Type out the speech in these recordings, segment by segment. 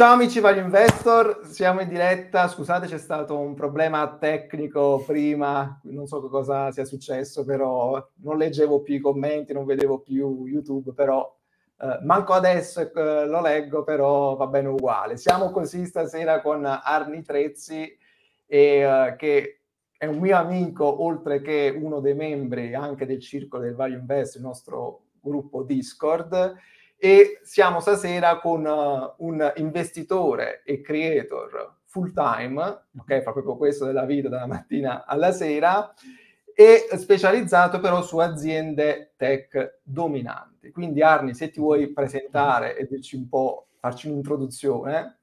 Ciao amici Value Investor, siamo in diretta. Scusate, c'è stato un problema tecnico prima, non so cosa sia successo, però non leggevo più i commenti, non vedevo più YouTube, però eh, manco adesso eh, lo leggo, però va bene uguale. Siamo così stasera con Arni Trezzi, e, eh, che è un mio amico, oltre che uno dei membri anche del circolo del Value Investor, il nostro gruppo Discord e siamo stasera con uh, un investitore e creator full time, ok, fa proprio questo della vita dalla mattina alla sera, e specializzato però su aziende tech dominanti. Quindi Arni, se ti vuoi presentare e dirci un po', farci un'introduzione,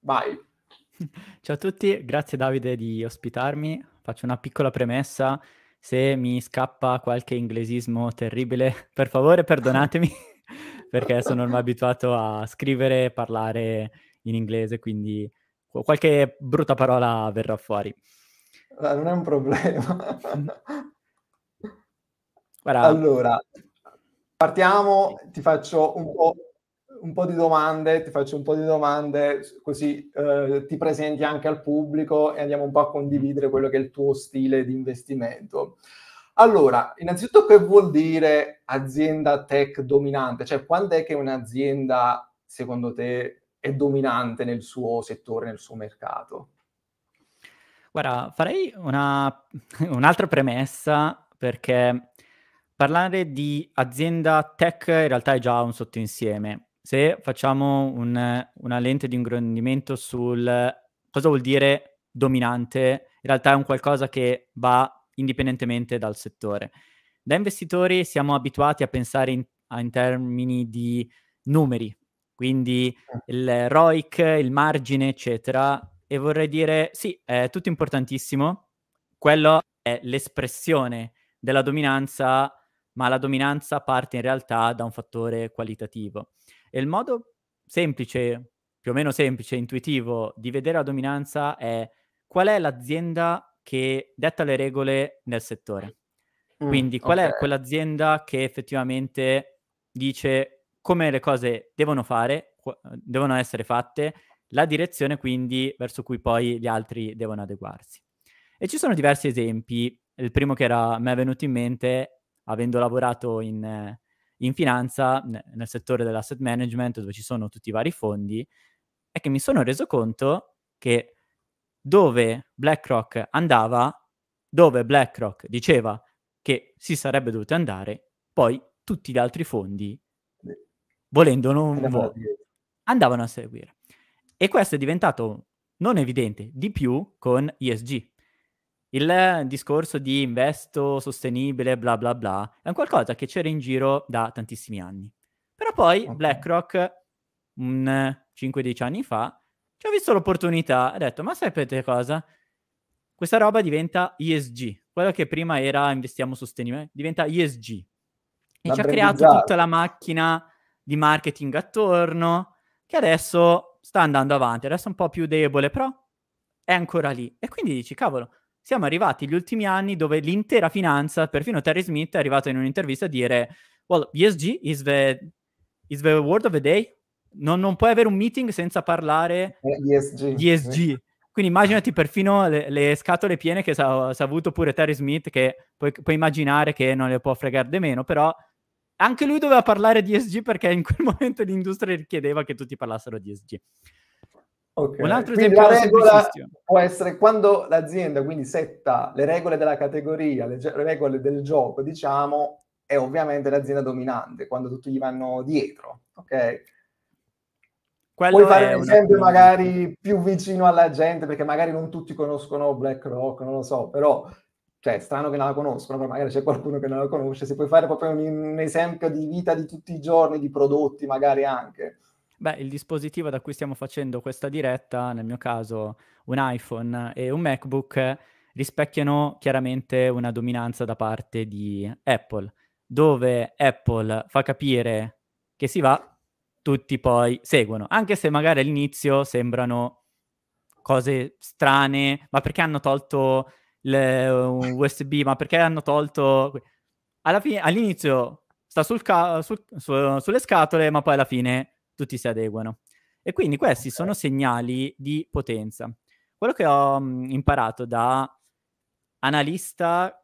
vai. Ciao a tutti, grazie Davide di ospitarmi. Faccio una piccola premessa, se mi scappa qualche inglesismo terribile, per favore perdonatemi. perché sono ormai abituato a scrivere e parlare in inglese, quindi qualche brutta parola verrà fuori. Ah, non è un problema. Guarda, allora, partiamo, ti faccio un po', un po', di domande, ti faccio un po' di domande, così eh, ti presenti anche al pubblico e andiamo un po' a condividere quello che è il tuo stile di investimento. Allora, innanzitutto che vuol dire azienda tech dominante? Cioè, quando è che un'azienda, secondo te, è dominante nel suo settore, nel suo mercato? Guarda, farei una, un'altra premessa perché parlare di azienda tech in realtà è già un sottoinsieme. Se facciamo un, una lente di ingrandimento sul cosa vuol dire dominante, in realtà è un qualcosa che va indipendentemente dal settore. Da investitori siamo abituati a pensare in, a, in termini di numeri, quindi eh. il ROIC, il margine, eccetera, e vorrei dire sì, è tutto importantissimo, quello è l'espressione della dominanza, ma la dominanza parte in realtà da un fattore qualitativo. E il modo semplice, più o meno semplice, intuitivo di vedere la dominanza è qual è l'azienda che detta le regole nel settore. Mm, Quindi qual okay. è quell'azienda che effettivamente dice come le cose devono fare, devono essere fatte, la direzione quindi verso cui poi gli altri devono adeguarsi. E ci sono diversi esempi, il primo che era, mi è venuto in mente, avendo lavorato in, in finanza, nel settore dell'asset management, dove ci sono tutti i vari fondi, è che mi sono reso conto che dove BlackRock andava, dove BlackRock diceva che si sarebbe dovuto andare, poi tutti gli altri fondi, volendo non andavano, andavano a seguire. E questo è diventato non evidente di più con ESG. Il discorso di investo sostenibile, bla bla bla, è un qualcosa che c'era in giro da tantissimi anni. Però poi okay. BlackRock, 5-10 anni fa, ci ho visto l'opportunità, ho detto, ma sapete cosa? Questa roba diventa ESG, quello che prima era investiamo sostenibile, diventa ESG. E ci ha creato tutta la macchina di marketing attorno, che adesso sta andando avanti, adesso è un po' più debole, però è ancora lì. E quindi dici, cavolo, siamo arrivati agli ultimi anni dove l'intera finanza, perfino Terry Smith, è arrivato in un'intervista a dire, well, ESG is the, is the word of the day, non, non, puoi avere un meeting senza parlare eh, di ESG. Di ESG. Quindi immaginati perfino le, le scatole piene che sa, sa avuto pure Terry Smith, che puoi, puoi immaginare che non le può fregare di meno, però anche lui doveva parlare di ESG perché in quel momento l'industria richiedeva che tutti parlassero di ESG. Okay. Un altro quindi esempio la regola può essere quando l'azienda quindi setta le regole della categoria, le regole del gioco, diciamo, è ovviamente l'azienda dominante quando tutti gli vanno dietro. Ok? Quello Puoi fare un esempio una... magari più vicino alla gente, perché magari non tutti conoscono BlackRock, non lo so, però cioè, strano che non la conoscono, però magari c'è qualcuno che non la conosce, Se puoi fare proprio un, un, esempio di vita di tutti i giorni, di prodotti magari anche. Beh, il dispositivo da cui stiamo facendo questa diretta, nel mio caso un iPhone e un MacBook, rispecchiano chiaramente una dominanza da parte di Apple, dove Apple fa capire che si va tutti poi seguono, anche se magari all'inizio sembrano cose strane, ma perché hanno tolto un USB, ma perché hanno tolto... Fine, all'inizio sta sul ca- sul, su, sulle scatole, ma poi alla fine tutti si adeguano. E quindi questi okay. sono segnali di potenza. Quello che ho imparato da analista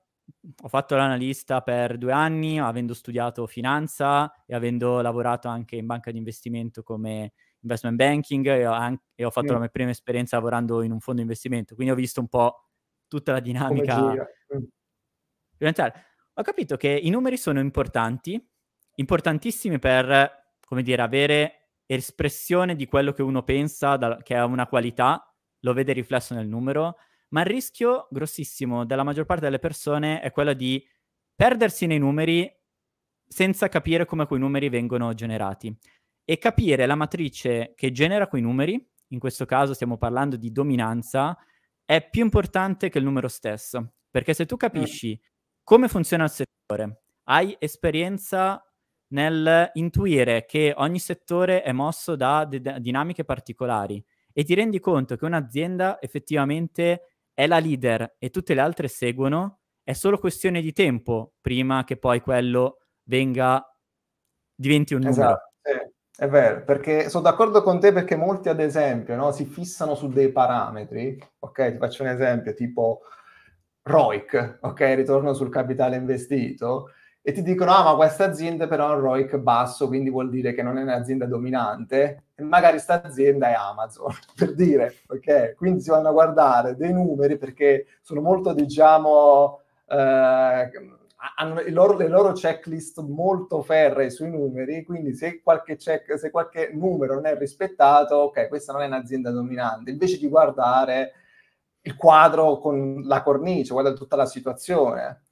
ho fatto l'analista per due anni, avendo studiato finanza e avendo lavorato anche in banca di investimento come investment banking e ho, anche, e ho fatto mm. la mia prima esperienza lavorando in un fondo investimento, quindi ho visto un po' tutta la dinamica. Mm. Ho capito che i numeri sono importanti, importantissimi per, come dire, avere espressione di quello che uno pensa, da, che è una qualità, lo vede riflesso nel numero, ma il rischio grossissimo della maggior parte delle persone è quello di perdersi nei numeri senza capire come quei numeri vengono generati e capire la matrice che genera quei numeri, in questo caso stiamo parlando di dominanza, è più importante che il numero stesso, perché se tu eh. capisci come funziona il settore, hai esperienza nel intuire che ogni settore è mosso da de- dinamiche particolari e ti rendi conto che un'azienda effettivamente è la leader e tutte le altre seguono, è solo questione di tempo prima che poi quello venga, diventi un numero. Esatto, È vero, perché sono d'accordo con te perché molti, ad esempio, no, si fissano su dei parametri, ok? Ti faccio un esempio, tipo ROIC, ok? Ritorno sul capitale investito, e ti dicono, ah ma questa azienda però ha un ROIC basso, quindi vuol dire che non è un'azienda dominante, e magari questa azienda è Amazon, per dire, ok? Quindi si vanno a guardare dei numeri perché sono molto, diciamo, eh, hanno loro, le loro checklist molto ferre sui numeri, quindi se qualche, check, se qualche numero non è rispettato, ok, questa non è un'azienda dominante, invece di guardare il quadro con la cornice, guarda tutta la situazione.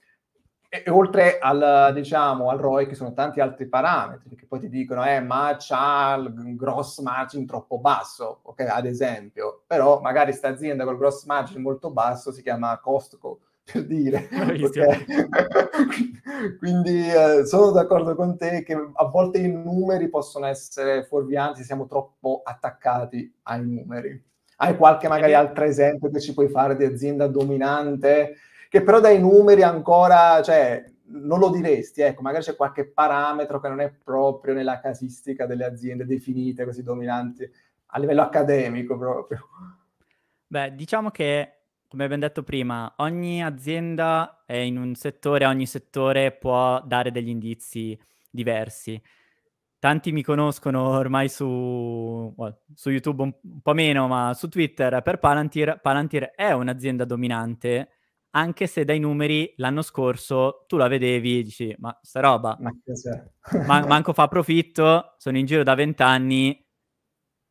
E, e oltre al, diciamo, al ROI che sono tanti altri parametri che poi ti dicono, eh, ma c'ha il gross margin troppo basso, ok, ad esempio, però magari sta azienda col gross margin molto basso si chiama Costco, per dire. Okay? Quindi eh, sono d'accordo con te che a volte i numeri possono essere fuorvianti, siamo troppo attaccati ai numeri. Hai qualche magari altro esempio che ci puoi fare di azienda dominante che però dai numeri ancora, cioè, non lo diresti, ecco, magari c'è qualche parametro che non è proprio nella casistica delle aziende definite così dominanti a livello accademico proprio. Beh, diciamo che, come abbiamo detto prima, ogni azienda è in un settore, ogni settore può dare degli indizi diversi. Tanti mi conoscono ormai su, su YouTube un po' meno, ma su Twitter per Palantir. Palantir è un'azienda dominante anche se dai numeri l'anno scorso tu la vedevi e dici ma sta roba ma man- manco fa profitto, sono in giro da vent'anni,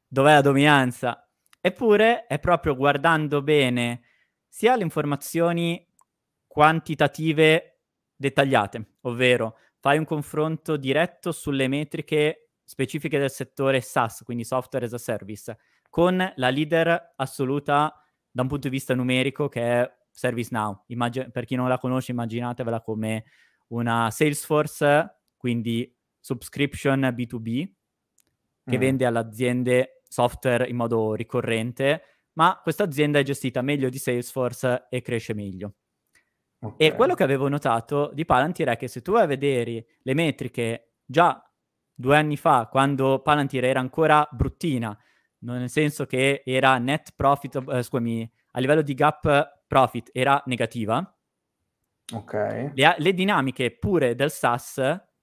dov'è la dominanza? Eppure è proprio guardando bene sia le informazioni quantitative dettagliate, ovvero fai un confronto diretto sulle metriche specifiche del settore SaaS, quindi software as a service, con la leader assoluta da un punto di vista numerico che è ServiceNow. Immagin- per chi non la conosce, immaginatevela come una Salesforce, quindi subscription B2B, che mm. vende alle aziende software in modo ricorrente, ma questa azienda è gestita meglio di Salesforce e cresce meglio. Okay. E quello che avevo notato di Palantir è che se tu vai a vedere le metriche già due anni fa, quando Palantir era ancora bruttina, nel senso che era net profit, eh, scusami, a livello di gap profit era negativa. Ok. Le, le, dinamiche pure del SaaS,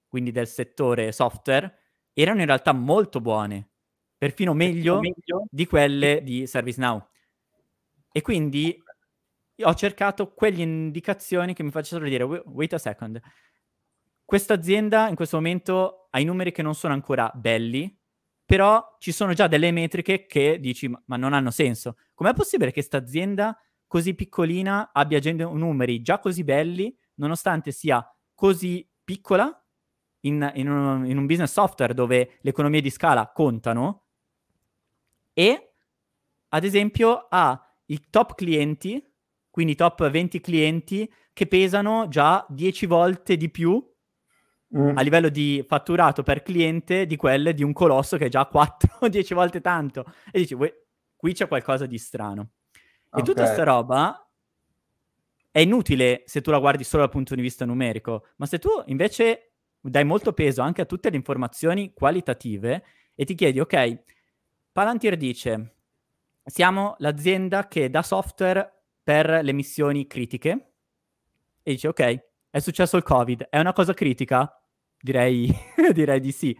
quindi del settore software, erano in realtà molto buone, perfino meglio, meglio. di quelle di ServiceNow. E quindi ho cercato quelle indicazioni che mi facessero dire, wait a second, questa azienda in questo momento ha i numeri che non sono ancora belli, però ci sono già delle metriche che dici, ma non hanno senso. Com'è possibile che questa azienda così piccolina abbia numeri già così belli, nonostante sia così piccola in, in, un, in un business software dove le economie di scala contano e ad esempio ha i top clienti, quindi i top 20 clienti che pesano già 10 volte di più mm. a livello di fatturato per cliente di quelle di un colosso che è già 4 10 volte tanto e dici qui c'è qualcosa di strano. Okay. E tutta questa roba è inutile se tu la guardi solo dal punto di vista numerico, ma se tu invece dai molto peso anche a tutte le informazioni qualitative e ti chiedi, ok, Palantir dice, siamo l'azienda che dà software per le missioni critiche e dice, ok, è successo il Covid, è una cosa critica? Direi, direi di sì.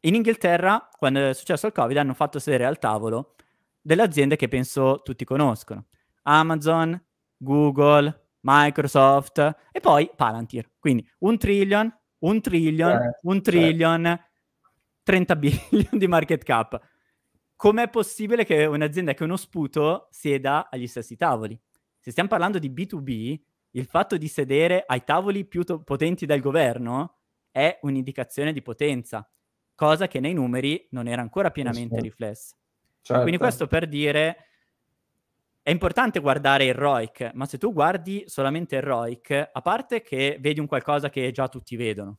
In Inghilterra, quando è successo il Covid, hanno fatto sedere al tavolo delle aziende che penso tutti conoscono. Amazon, Google, Microsoft e poi Palantir. Quindi un trillion, un trillion, eh, un eh. trillion, eh. 30 billion di market cap. Com'è possibile che un'azienda che è uno sputo sieda agli stessi tavoli? Se stiamo parlando di B2B, il fatto di sedere ai tavoli più to- potenti del governo è un'indicazione di potenza, cosa che nei numeri non era ancora pienamente riflessa. Certo. Quindi questo per dire è importante guardare il ROIC, ma se tu guardi solamente il ROIC, a parte che vedi un qualcosa che già tutti vedono,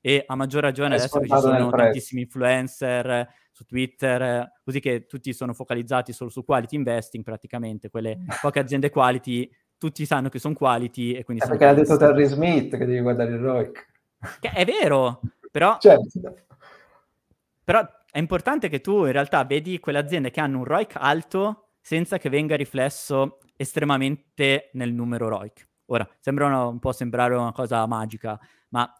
e a maggior ragione è adesso che ci sono tantissimi influencer eh, su Twitter, eh, così che tutti sono focalizzati solo su quality investing praticamente, quelle mm. poche aziende quality, tutti sanno che sono quality e quindi... È eh, perché l'ha detto Terry Smith che devi guardare il ROIC. Che è vero, però... Certo. Però è importante che tu in realtà vedi quelle aziende che hanno un ROIC alto senza che venga riflesso estremamente nel numero ROIC. Ora, sembra una, un po' sembrare una cosa magica, ma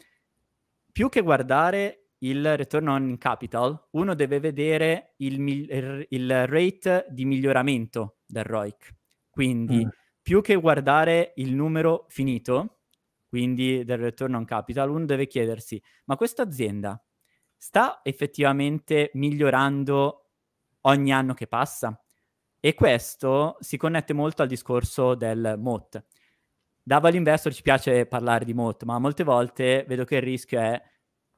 più che guardare il return on capital, uno deve vedere il, il rate di miglioramento del ROIC. Quindi, mm. più che guardare il numero finito, quindi del return on capital, uno deve chiedersi, ma questa azienda sta effettivamente migliorando ogni anno che passa. E questo si connette molto al discorso del MOT. Da value investor ci piace parlare di MOT, ma molte volte vedo che il rischio è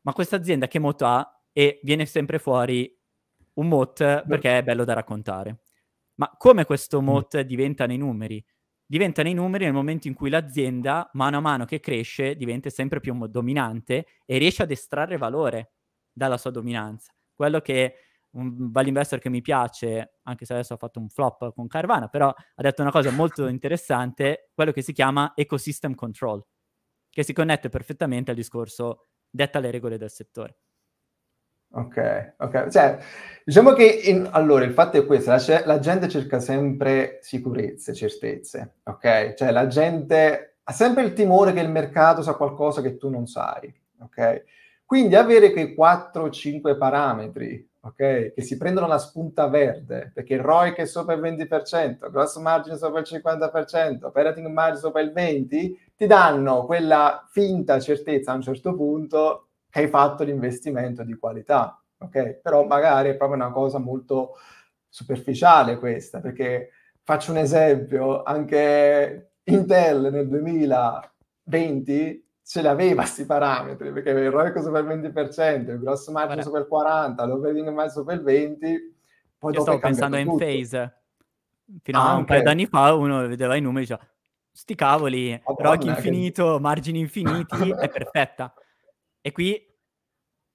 ma questa azienda che MOT ha e viene sempre fuori un MOT perché è bello da raccontare. Ma come questo mm. MOT diventa nei numeri? Diventa nei numeri nel momento in cui l'azienda, mano a mano che cresce, diventa sempre più dominante e riesce ad estrarre valore dalla sua dominanza. Quello che un value investor che mi piace, anche se adesso ha fatto un flop con Carvana, però ha detto una cosa molto interessante, quello che si chiama ecosystem control, che si connette perfettamente al discorso detta le regole del settore. Ok, ok. Cioè, diciamo che in, allora il fatto è questo, la, la, gente cerca sempre sicurezze, certezze, ok? Cioè la gente ha sempre il timore che il mercato sa qualcosa che tu non sai, ok? Quindi avere quei 4-5 parametri okay, che si prendono la spunta verde, perché il ROIC è sopra il 20%, gross margin sopra il 50%, operating margin sopra il 20%, ti danno quella finta certezza a un certo punto che hai fatto l'investimento di qualità. ok? Però magari è proprio una cosa molto superficiale questa, perché faccio un esempio, anche Intel nel 2020 ce l'aveva questi parametri, perché il ROIC sopra il 20%, il grosso margine sopra il 40%, l'overling margine sopra il 20%, poi Io stavo pensando a tutto. phase, fino a ah, un paio d'anni fa uno vedeva i numeri e diceva sti cavoli, Madonna, ROIC infinito, che... margini infiniti, è perfetta. E qui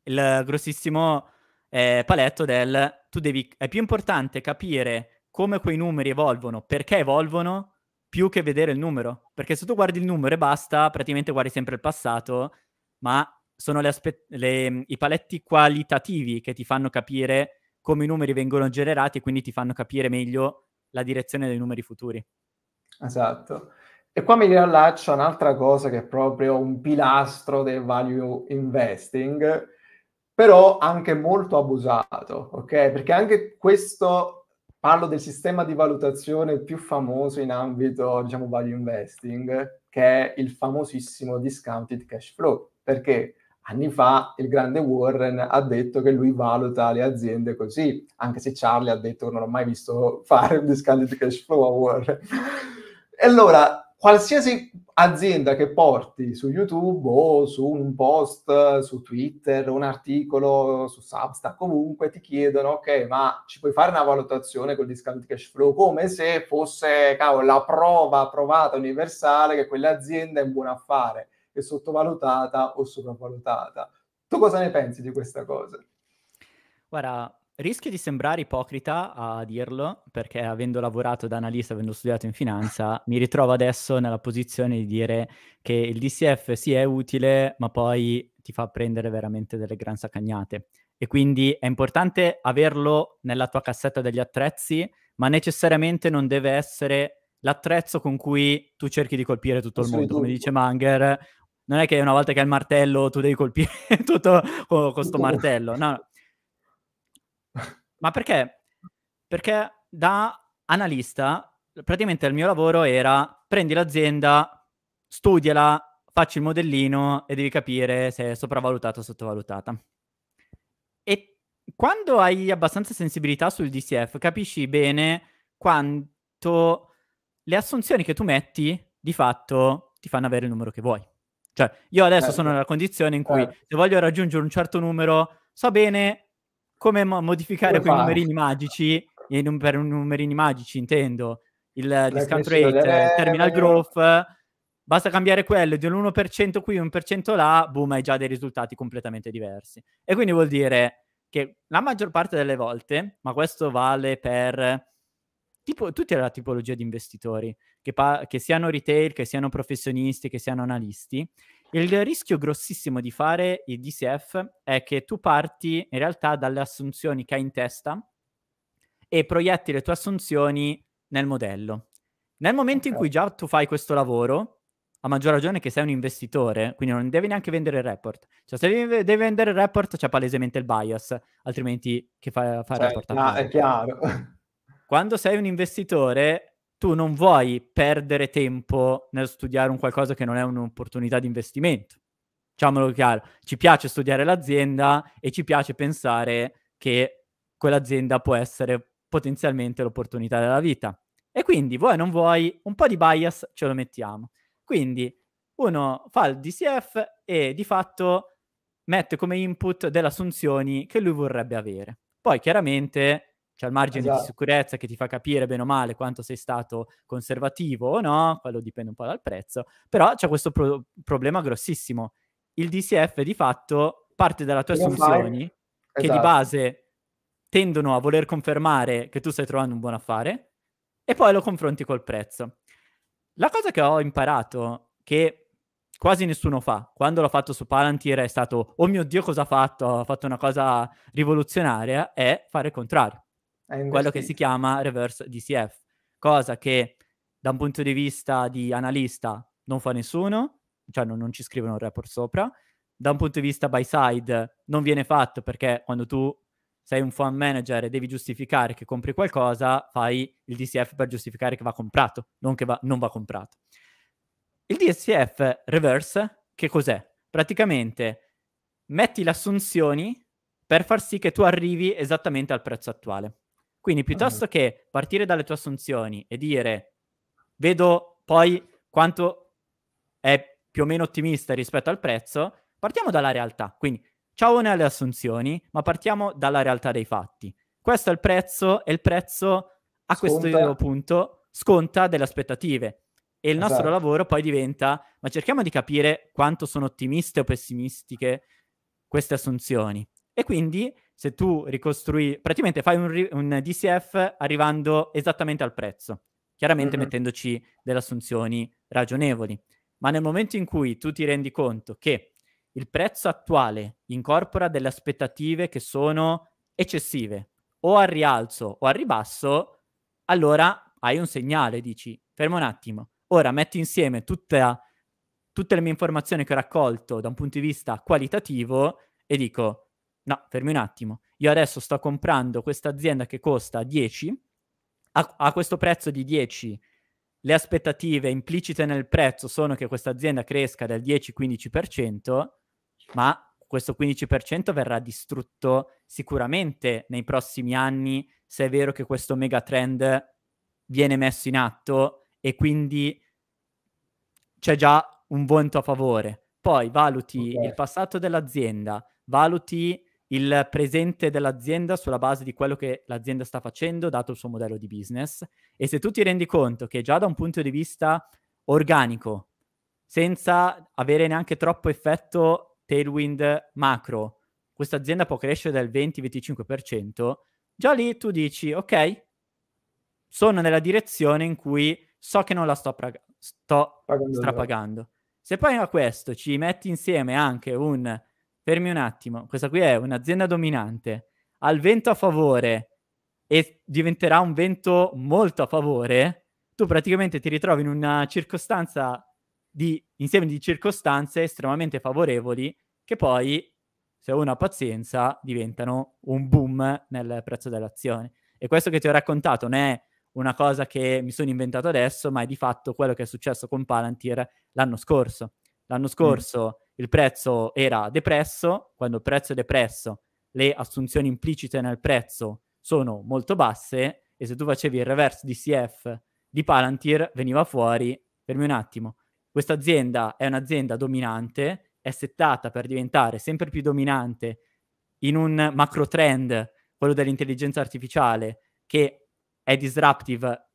il grossissimo eh, paletto del tu devi, è più importante capire come quei numeri evolvono, perché evolvono, più che vedere il numero. Perché se tu guardi il numero e basta, praticamente guardi sempre il passato, ma sono le aspe- le, mm, i paletti qualitativi che ti fanno capire come i numeri vengono generati e quindi ti fanno capire meglio la direzione dei numeri futuri. Esatto. E qua mi riallaccio a un'altra cosa che è proprio un pilastro del value investing, però anche molto abusato, ok? Perché anche questo Parlo del sistema di valutazione più famoso in ambito, diciamo, value investing, che è il famosissimo discounted cash flow, perché anni fa il grande Warren ha detto che lui valuta le aziende così, anche se Charlie ha detto che non ho mai visto fare un discounted cash flow a Warren. E allora qualsiasi azienda che porti su YouTube o su un post, su Twitter, un articolo, su Substack, comunque ti chiedono, ok, ma ci puoi fare una valutazione con il discount cash flow come se fosse, cavolo, la prova provata universale che quell'azienda è un buon affare, è sottovalutata o sopravvalutata. Tu cosa ne pensi di questa cosa? Guarda, Rischio di sembrare ipocrita a dirlo, perché avendo lavorato da analista, avendo studiato in finanza, mi ritrovo adesso nella posizione di dire che il DCF sì è utile, ma poi ti fa prendere veramente delle gran sacagnate. E quindi è importante averlo nella tua cassetta degli attrezzi, ma necessariamente non deve essere l'attrezzo con cui tu cerchi di colpire tutto il mondo. Come dice Manger, non è che una volta che hai il martello tu devi colpire tutto con questo martello. No, ma perché? Perché da analista, praticamente il mio lavoro era prendi l'azienda, studiala, facci il modellino e devi capire se è sopravvalutata o sottovalutata. E quando hai abbastanza sensibilità sul DCF, capisci bene quanto le assunzioni che tu metti di fatto ti fanno avere il numero che vuoi. Cioè, io adesso eh, sono certo. nella condizione in cui eh. se voglio raggiungere un certo numero, so bene come modificare quei numerini magici, num- per numerini magici intendo, il La discount rate, il terminal growth, basta cambiare quello di un 1% qui, un 1% là, boom, hai già dei risultati completamente diversi. E quindi vuol dire che la maggior parte delle volte, ma questo vale per tipo, tutta la tipologia di investitori, che, pa- che siano retail, che siano professionisti, che siano analisti, il rischio grossissimo di fare i DCF è che tu parti in realtà dalle assunzioni che hai in testa e proietti le tue assunzioni nel modello. Nel momento in cui già tu fai questo lavoro, a maggior ragione che sei un investitore, quindi non devi neanche vendere il report. Cioè, se devi, vendere il report, c'è palesemente il bias, altrimenti che fa, fa cioè, report? No, è chiaro. Quando sei un investitore, tu non vuoi perdere tempo nel studiare un qualcosa che non è un'opportunità di investimento. Diciamolo chiaro, ci piace studiare l'azienda e ci piace pensare che quell'azienda può essere potenzialmente l'opportunità della vita. E quindi vuoi o non vuoi, un po' di bias ce lo mettiamo. Quindi uno fa il DCF e di fatto mette come input delle assunzioni che lui vorrebbe avere. Poi chiaramente c'è cioè, il margine esatto. di sicurezza che ti fa capire bene o male quanto sei stato conservativo o no, quello dipende un po' dal prezzo, però c'è questo pro- problema grossissimo. Il DCF di fatto parte dalle tue assunzioni esatto. che di esatto. base tendono a voler confermare che tu stai trovando un buon affare e poi lo confronti col prezzo. La cosa che ho imparato, che quasi nessuno fa, quando l'ho fatto su Palantir è stato, oh mio Dio cosa ha fatto, ha fatto una cosa rivoluzionaria, è fare il contrario quello che si chiama reverse DCF, cosa che da un punto di vista di analista non fa nessuno, cioè non, non ci scrivono un report sopra, da un punto di vista buy side non viene fatto perché quando tu sei un fund manager e devi giustificare che compri qualcosa, fai il DCF per giustificare che va comprato, non che va, non va comprato. Il DCF reverse, che cos'è? Praticamente metti le assunzioni per far sì che tu arrivi esattamente al prezzo attuale. Quindi ah. piuttosto che partire dalle tue assunzioni e dire vedo poi quanto è più o meno ottimista rispetto al prezzo, partiamo dalla realtà. Quindi ciao nelle assunzioni, ma partiamo dalla realtà dei fatti. Questo è il prezzo e il prezzo a sconta. questo punto sconta delle aspettative. E il nostro esatto. lavoro poi diventa, ma cerchiamo di capire quanto sono ottimiste o pessimistiche queste assunzioni. E quindi se tu ricostrui, praticamente fai un, un DCF arrivando esattamente al prezzo, chiaramente mm-hmm. mettendoci delle assunzioni ragionevoli, ma nel momento in cui tu ti rendi conto che il prezzo attuale incorpora delle aspettative che sono eccessive, o al rialzo o al ribasso, allora hai un segnale, dici, fermo un attimo, ora metti insieme tutta, tutte le mie informazioni che ho raccolto da un punto di vista qualitativo e dico, No, fermi un attimo. Io adesso sto comprando questa azienda che costa 10, a, a questo prezzo di 10 le aspettative implicite nel prezzo sono che questa azienda cresca del 10-15%, ma questo 15% verrà distrutto sicuramente nei prossimi anni se è vero che questo megatrend viene messo in atto e quindi c'è già un vento a favore. Poi valuti okay. il passato dell'azienda, valuti il presente dell'azienda sulla base di quello che l'azienda sta facendo, dato il suo modello di business. E se tu ti rendi conto che già da un punto di vista organico, senza avere neanche troppo effetto tailwind macro, questa azienda può crescere del 20-25%, già lì tu dici, ok, sono nella direzione in cui so che non la sto, pra- sto strapagando. Se poi a questo ci metti insieme anche un fermi un attimo, questa qui è un'azienda dominante, ha il vento a favore e diventerà un vento molto a favore, tu praticamente ti ritrovi in una circostanza di insieme di circostanze estremamente favorevoli che poi se uno ha pazienza diventano un boom nel prezzo dell'azione. E questo che ti ho raccontato non è una cosa che mi sono inventato adesso, ma è di fatto quello che è successo con Palantir l'anno scorso. L'anno mm. scorso mm il prezzo era depresso, quando il prezzo è depresso le assunzioni implicite nel prezzo sono molto basse e se tu facevi il reverse DCF di Palantir veniva fuori, fermi un attimo, questa azienda è un'azienda dominante, è settata per diventare sempre più dominante in un macro trend, quello dell'intelligenza artificiale, che è disruptive,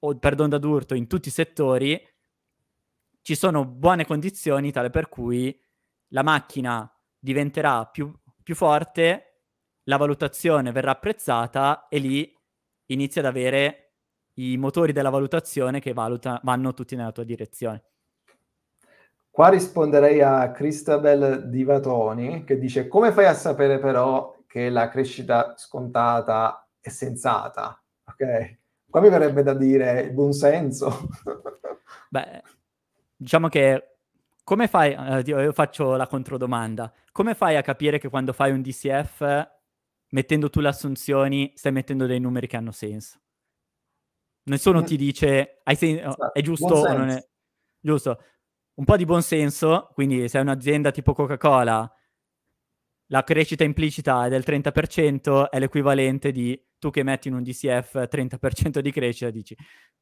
o, perdon da d'urto, in tutti i settori, ci sono buone condizioni tale per cui la macchina diventerà più, più forte, la valutazione verrà apprezzata e lì inizia ad avere i motori della valutazione che valuta, vanno tutti nella tua direzione. Qua risponderei a Cristabel Divatoni che dice come fai a sapere però che la crescita scontata è sensata? Ok, qua mi verrebbe da dire il buon senso. Beh, diciamo che come fai, eh, io faccio la controdomanda, come fai a capire che quando fai un DCF, mettendo tu le assunzioni, stai mettendo dei numeri che hanno senso? Nessuno ti dice, sen- esatto. è giusto o non è giusto? Un po' di buon senso, quindi se hai un'azienda tipo Coca-Cola, la crescita implicita è del 30%, è l'equivalente di tu che metti in un DCF 30% di crescita dici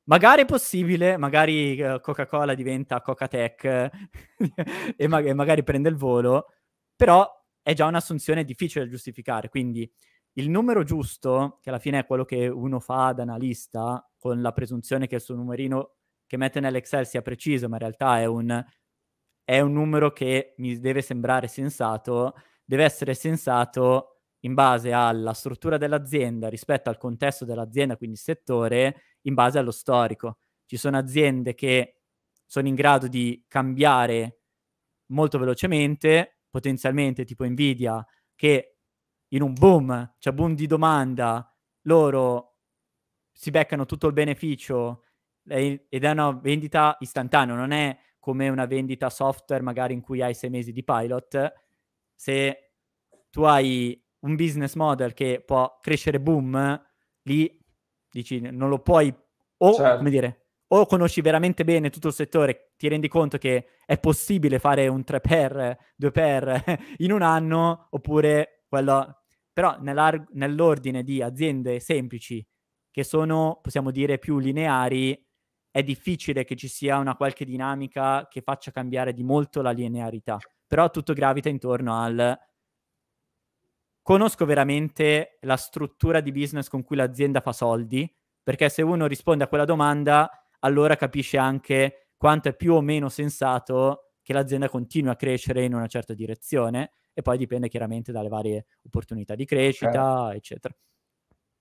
magari è possibile, magari eh, Coca-Cola diventa Coca-Tech e, ma- e magari prende il volo, però è già un'assunzione difficile da giustificare, quindi il numero giusto, che alla fine è quello che uno fa ad analista, con la presunzione che il suo numerino che mette nell'Excel sia preciso, ma in realtà è un, è un numero che mi deve sembrare sensato, deve essere sensato in base alla struttura dell'azienda, rispetto al contesto dell'azienda, quindi il settore, in base allo storico. Ci sono aziende che sono in grado di cambiare molto velocemente, potenzialmente tipo Nvidia, che in un boom, cioè boom di domanda, loro si beccano tutto il beneficio ed è una vendita istantanea, non è come una vendita software magari in cui hai sei mesi di pilot. Se tu hai un business model che può crescere boom, lì dici non lo puoi o certo. come dire o conosci veramente bene tutto il settore, ti rendi conto che è possibile fare un 3 per 2 per in un anno oppure quello però nell'ordine di aziende semplici che sono possiamo dire più lineari è difficile che ci sia una qualche dinamica che faccia cambiare di molto la linearità, però tutto gravita intorno al conosco veramente la struttura di business con cui l'azienda fa soldi, perché se uno risponde a quella domanda, allora capisce anche quanto è più o meno sensato che l'azienda continui a crescere in una certa direzione e poi dipende chiaramente dalle varie opportunità di crescita, okay. Certo. eccetera.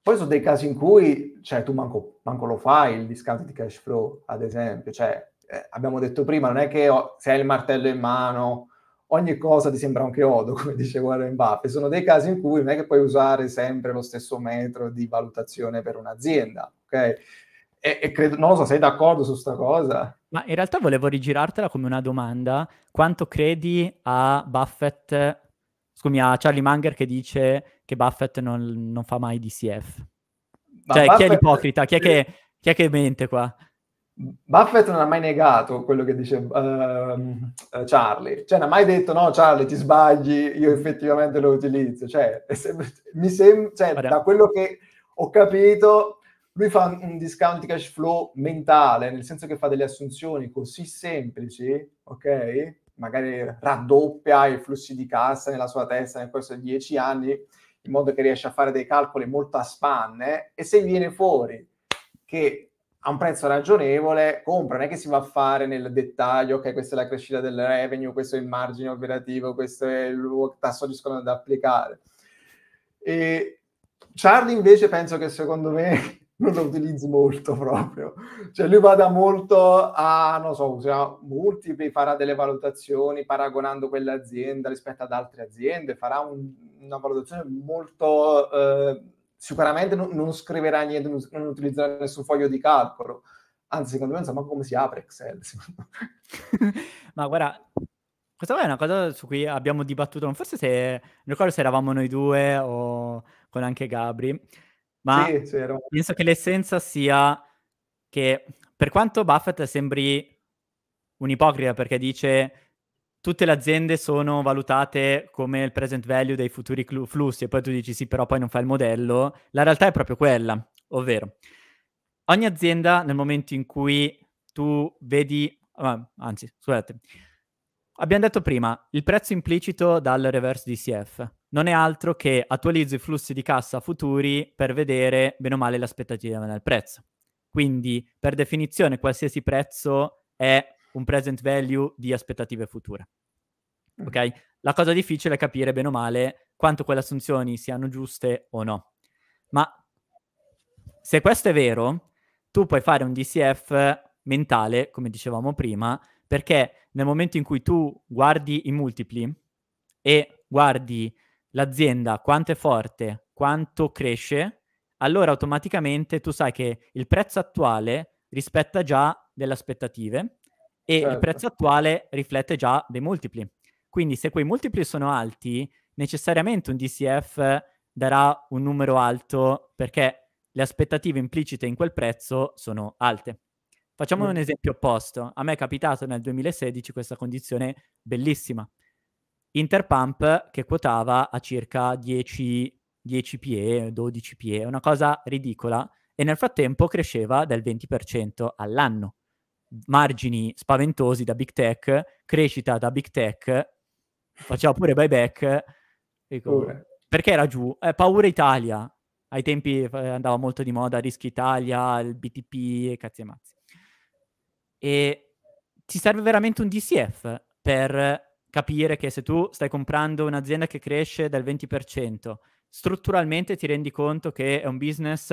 Poi sono dei casi in cui, cioè, tu manco, manco, lo fai il discount di cash flow, ad esempio, cioè, eh, abbiamo detto prima, non è che ho, se hai il martello in mano ogni cosa ti sembra un chiodo, come dice Warren Buffett. Sono dei casi in cui non è che puoi usare sempre lo stesso metro di valutazione per un'azienda, ok? E, e credo, non lo so, sei d'accordo su questa cosa? Ma in realtà volevo rigirartela come una domanda. Quanto credi a Buffett, scusami, a Charlie Munger che dice che Buffett non, non fa mai DCF? Ma cioè, Buffett... chi è l'ipocrita? Chi è che, chi è che mente qua? Buffett non ha mai negato quello che dice uh, Charlie, cioè non ha mai detto no Charlie ti sbagli, io effettivamente lo utilizzo, cioè, mi sem- cioè, da quello che ho capito lui fa un discount cash flow mentale, nel senso che fa delle assunzioni così semplici, ok? Magari raddoppia i flussi di cassa nella sua testa nel corso di dieci anni, in modo che riesce a fare dei calcoli molto a spanne e se viene fuori che a un prezzo ragionevole, compra, non è che si va a fare nel dettaglio, ok, questa è la crescita del revenue, questo è il margine operativo, questo è il tasso di sconto da applicare. E Charlie invece penso che secondo me non lo utilizzi molto proprio, cioè lui vada molto a, non so, usa multipli, farà delle valutazioni paragonando quell'azienda rispetto ad altre aziende, farà un, una valutazione molto... Eh, sicuramente non, non scriverà niente, non, non utilizzerà nessun foglio di calcolo. Anzi, secondo me non so manco come si apre Excel. Ma guarda, questa è una cosa su cui abbiamo dibattuto, non forse se, non ricordo se eravamo noi due o con anche Gabri, ma sì, penso che l'essenza sia che per quanto Buffett sembri un ipocrita perché dice tutte le aziende sono valutate come il present value dei futuri clu- flussi e poi tu dici sì, però poi non fai il modello, la realtà è proprio quella, ovvero ogni azienda nel momento in cui tu vedi, ah, anzi, scusate, abbiamo detto prima, il prezzo implicito dal reverse DCF non è altro che attualizzo i flussi di cassa futuri per vedere bene o male l'aspettativa del prezzo. Quindi, per definizione, qualsiasi prezzo è un present value di aspettative future. Mm. Ok? La cosa difficile è capire bene o male quanto quelle assunzioni siano giuste o no. Ma se questo è vero, tu puoi fare un DCF mentale, come dicevamo prima, perché nel momento in cui tu guardi i multipli e guardi l'azienda quanto è forte, quanto cresce, allora automaticamente tu sai che il prezzo attuale rispetta già delle aspettative e certo. il prezzo attuale riflette già dei multipli. Quindi se quei multipli sono alti, necessariamente un DCF darà un numero alto perché le aspettative implicite in quel prezzo sono alte. Facciamo un mm. esempio opposto. A me è capitato nel 2016 questa condizione bellissima. Interpump che quotava a circa 10, 10 PE, 12 PE, una cosa ridicola, e nel frattempo cresceva del 20% all'anno margini spaventosi da big tech, crescita da big tech, faceva pure buyback, dico, perché era giù? Eh, paura Italia, ai tempi eh, andava molto di moda Rischio Italia, il BTP e cazzi e mazzi. E ti serve veramente un DCF per capire che se tu stai comprando un'azienda che cresce del 20%, strutturalmente ti rendi conto che è un business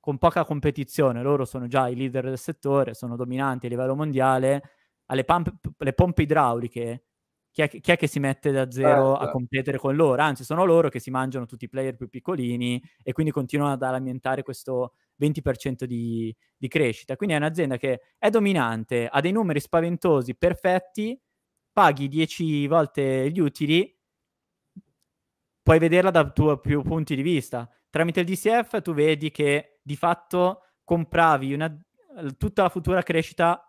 con poca competizione, loro sono già i leader del settore, sono dominanti a livello mondiale, alle pump, le pompe idrauliche, chi è, chi è, che si mette da zero certo. a competere con loro? Anzi, sono loro che si mangiano tutti i player più piccolini e quindi continuano ad alimentare questo 20% di, di crescita. Quindi è un'azienda che è dominante, ha dei numeri spaventosi, perfetti, paghi 10 volte gli utili, puoi vederla da tuo più punti di vista. Tramite il DCF tu vedi che di fatto compravi una, tutta la futura crescita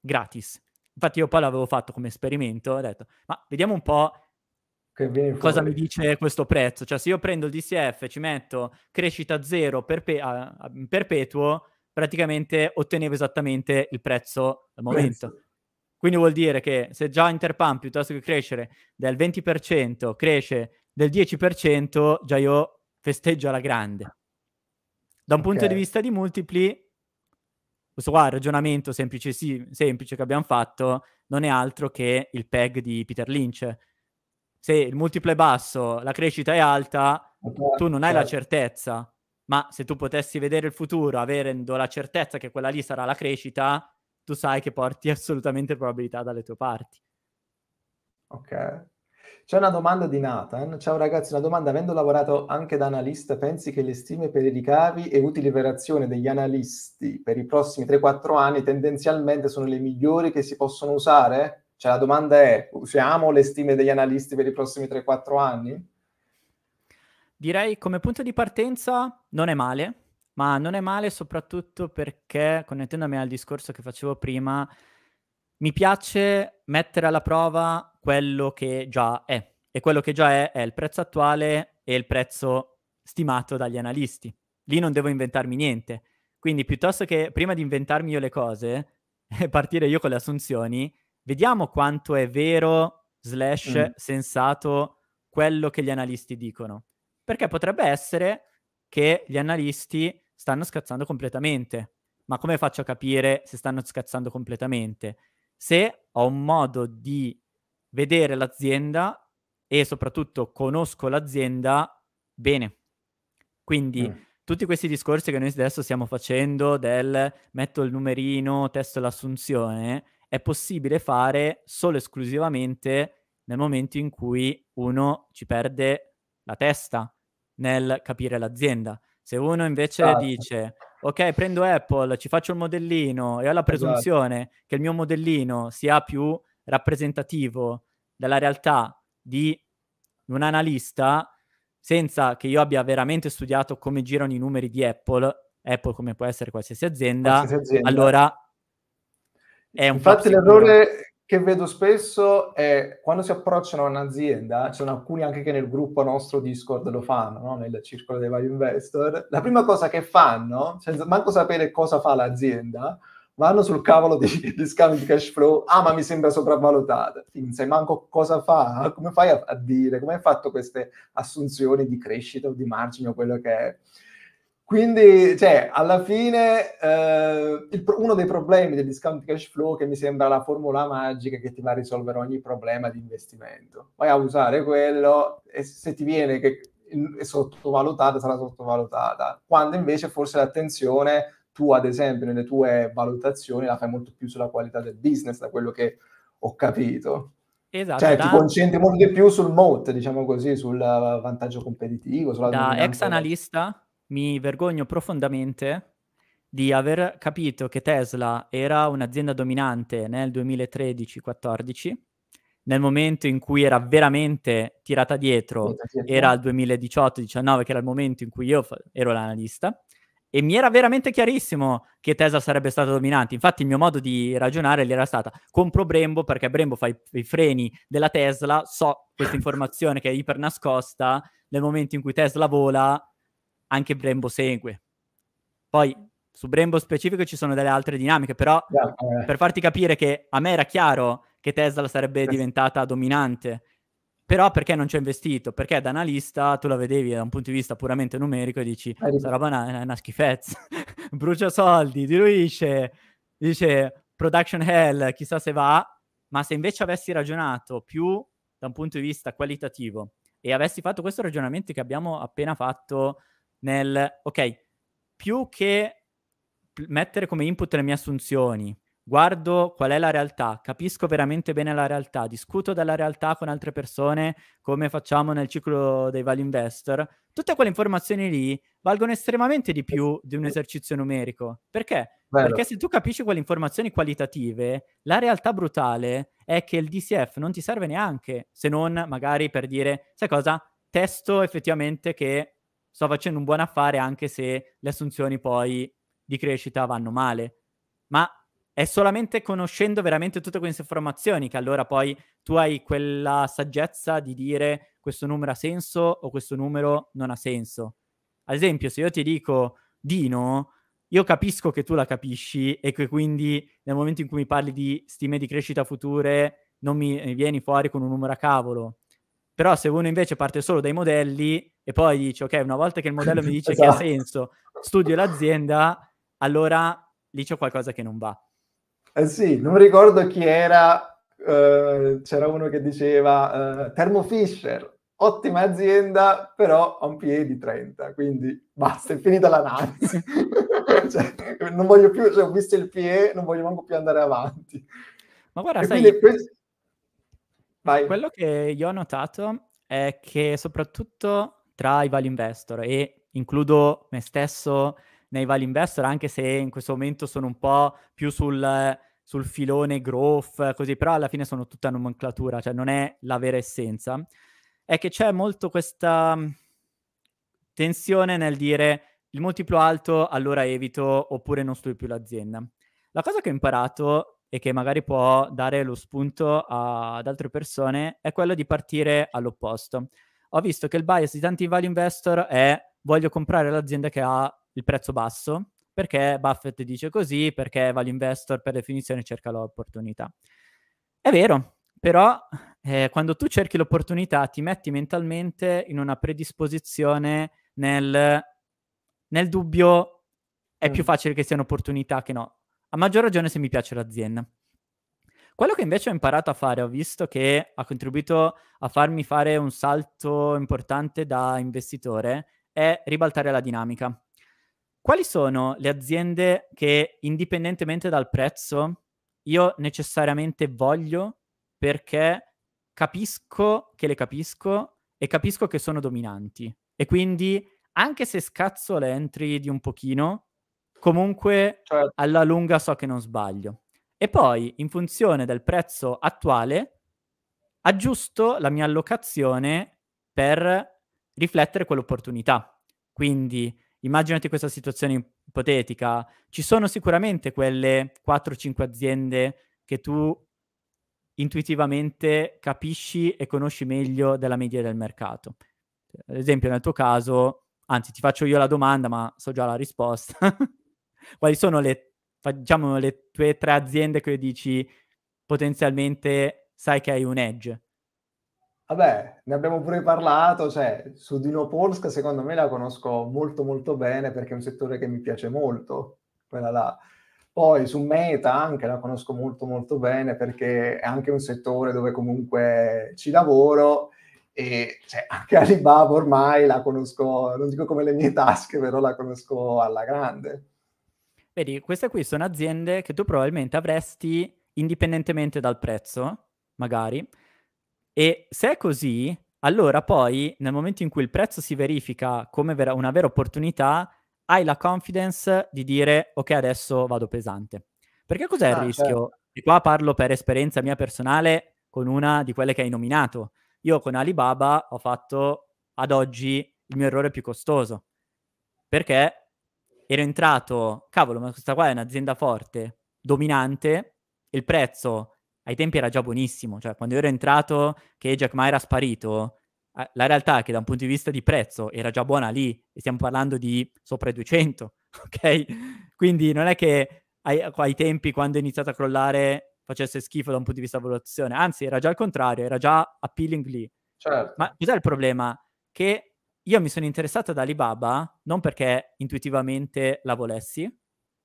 gratis. Infatti io poi l'avevo fatto come esperimento, ho detto, ma vediamo un po' cosa mi dice questo prezzo. Cioè se io prendo il DCF, e ci metto crescita zero perpe- a, perpetuo, praticamente ottenevo esattamente il prezzo al momento. Prezzo. Quindi vuol dire che se già Interpump piuttosto che crescere del 20% cresce del 10%, già io festeggio alla grande. Da un okay. punto di vista di multipli, questo qua è il ragionamento semplice, sì, semplice che abbiamo fatto non è altro che il PEG di Peter Lynch. Se il multiplo è basso, la crescita è alta, okay. tu non hai la certezza, ma se tu potessi vedere il futuro avendo la certezza che quella lì sarà la crescita, tu sai che porti assolutamente probabilità dalle tue parti. Ok. C'è una domanda di Nathan. Ciao ragazzi, una domanda. Avendo lavorato anche da analista, pensi che le stime per i ricavi e utili per azione degli analisti per i prossimi 3-4 anni tendenzialmente sono le migliori che si possono usare? Cioè la domanda è, usiamo le stime degli analisti per i prossimi 3-4 anni? Direi come punto di partenza non è male, ma non è male soprattutto perché, connettendomi al discorso che facevo prima, mi piace mettere alla prova quello che già è e quello che già è è il prezzo attuale e il prezzo stimato dagli analisti. Lì non devo inventarmi niente. Quindi piuttosto che prima di inventarmi io le cose e partire io con le assunzioni, vediamo quanto è vero slash mm. sensato quello che gli analisti dicono. Perché potrebbe essere che gli analisti stanno scazzando completamente. Ma come faccio a capire se stanno scazzando completamente? se ho un modo di vedere l'azienda e soprattutto conosco l'azienda bene. Quindi mm. tutti questi discorsi che noi adesso stiamo facendo del metto il numerino, testo l'assunzione, è possibile fare solo e esclusivamente nel momento in cui uno ci perde la testa nel capire l'azienda. Se uno invece ah. dice ok, prendo Apple, ci faccio il modellino e ho la esatto. presunzione esatto. che il mio modellino sia più rappresentativo della realtà di un analista senza che io abbia veramente studiato come girano i numeri di Apple, Apple come può essere qualsiasi azienda, qualsiasi azienda. allora è un Infatti l'errore che vedo spesso è quando si approcciano a un'azienda, ci sono alcuni anche che nel gruppo nostro Discord lo fanno, no? nel circolo dei vari investor, la prima cosa che fanno, senza manco sapere cosa fa l'azienda, vanno sul cavolo di, di scambi di cash flow, ah ma mi sembra sopravvalutata, non sai manco cosa fa, come fai a, a dire, come hai fatto queste assunzioni di crescita o di margine o quello che è. Quindi, cioè, alla fine, eh, il, uno dei problemi del discount cash flow che mi sembra la formula magica che ti va a risolvere ogni problema di investimento. Vai a usare quello e se ti viene che è sottovalutata, sarà sottovalutata. Quando invece forse l'attenzione, tu ad esempio, nelle tue valutazioni la fai molto più sulla qualità del business, da quello che ho capito. Esatto, cioè, da... ti concentri molto di più sul moat, diciamo così, sul vantaggio competitivo. da ex analista mi vergogno profondamente di aver capito che Tesla era un'azienda dominante nel 2013-14, nel momento in cui era veramente tirata dietro, era il 2018-19, che era il momento in cui io ero l'analista, e mi era veramente chiarissimo che Tesla sarebbe stata dominante. Infatti, il mio modo di ragionare era stata: compro Brembo perché Brembo fa i, i freni della Tesla. So questa informazione che è iper nascosta. Nel momento in cui Tesla vola, anche Brembo segue. Poi mm. su Brembo specifico ci sono delle altre dinamiche, però yeah, eh. per farti capire che a me era chiaro che Tesla sarebbe diventata dominante, però perché non ci ha investito? Perché da analista tu la vedevi da un punto di vista puramente numerico e dici, questa roba è una, una schifezza, brucia soldi, diluisce, dice production hell, chissà se va, ma se invece avessi ragionato più da un punto di vista qualitativo e avessi fatto questo ragionamento che abbiamo appena fatto nel, ok, più che mettere come input le mie assunzioni, guardo qual è la realtà, capisco veramente bene la realtà, discuto della realtà con altre persone, come facciamo nel ciclo dei value investor, tutte quelle informazioni lì valgono estremamente di più di un esercizio numerico. Perché? Bello. Perché se tu capisci quelle informazioni qualitative, la realtà brutale è che il DCF non ti serve neanche, se non magari per dire, sai cosa, testo effettivamente che sto facendo un buon affare anche se le assunzioni poi di crescita vanno male. Ma è solamente conoscendo veramente tutte queste informazioni che allora poi tu hai quella saggezza di dire questo numero ha senso o questo numero non ha senso. Ad esempio, se io ti dico Dino, io capisco che tu la capisci e che quindi nel momento in cui mi parli di stime di crescita future non mi vieni fuori con un numero a cavolo, però se uno invece parte solo dai modelli e poi dice, ok, una volta che il modello mi dice esatto. che ha esatto. senso, studio l'azienda, allora lì c'è qualcosa che non va. Eh sì, non ricordo chi era, eh, c'era uno che diceva eh, Thermo Fisher, ottima azienda, però ha un PE di 30, quindi basta, è finita l'analisi cioè, non voglio più, cioè, ho visto il PE, non voglio manco più andare avanti. Ma guarda, e sai... Quindi, Vai. Quello che io ho notato è che soprattutto tra i value investor e includo me stesso nei value investor, anche se in questo momento sono un po' più sul, sul filone growth, così, però alla fine sono tutta nomenclatura, cioè non è la vera essenza, è che c'è molto questa tensione nel dire il multiplo alto, allora evito oppure non studio più l'azienda. La cosa che ho imparato e che magari può dare lo spunto a, ad altre persone è quello di partire all'opposto. Ho visto che il bias di tanti value investor è voglio comprare l'azienda che ha il prezzo basso perché Buffett dice così, perché value investor per definizione cerca l'opportunità. È vero, però eh, quando tu cerchi l'opportunità ti metti mentalmente in una predisposizione nel, nel dubbio è mm. più facile che sia un'opportunità che no. A maggior ragione se mi piace l'azienda. Quello che invece ho imparato a fare, ho visto che ha contribuito a farmi fare un salto importante da investitore, è ribaltare la dinamica. Quali sono le aziende che indipendentemente dal prezzo io necessariamente voglio perché capisco che le capisco e capisco che sono dominanti e quindi anche se scazzo le entry di un pochino, Comunque, cioè... alla lunga so che non sbaglio. E poi, in funzione del prezzo attuale, aggiusto la mia allocazione per riflettere quell'opportunità. Quindi, immaginati questa situazione ipotetica, ci sono sicuramente quelle 4-5 aziende che tu intuitivamente capisci e conosci meglio della media del mercato. Ad esempio, nel tuo caso, anzi, ti faccio io la domanda, ma so già la risposta. Quali sono le, diciamo, le tue tre aziende che dici potenzialmente sai che hai un edge? Vabbè, ne abbiamo pure parlato, cioè su Dino Polska secondo me la conosco molto molto bene perché è un settore che mi piace molto, quella là. Poi su Meta anche la conosco molto molto bene perché è anche un settore dove comunque ci lavoro e cioè, anche Alibaba ormai la conosco, non dico come le mie tasche, però la conosco alla grande. Vedi, queste qui sono aziende che tu probabilmente avresti indipendentemente dal prezzo, magari. E se è così, allora poi nel momento in cui il prezzo si verifica come vera- una vera opportunità, hai la confidence di dire ok, adesso vado pesante. Perché cos'è ah, il rischio? Certo. E qua parlo per esperienza mia personale con una di quelle che hai nominato. Io con Alibaba ho fatto ad oggi il mio errore più costoso. Perché ero entrato, cavolo, ma questa qua è un'azienda forte, dominante, il prezzo ai tempi era già buonissimo, cioè quando ero entrato che Jack Ma era sparito, la realtà è che da un punto di vista di prezzo era già buona lì, e stiamo parlando di sopra i 200, ok? Quindi non è che ai, ai tempi quando è iniziato a crollare facesse schifo da un punto di vista valutazione, anzi era già il contrario, era già appealing lì. Certo. Ma cos'è il problema? Che io mi sono interessato ad Alibaba non perché intuitivamente la volessi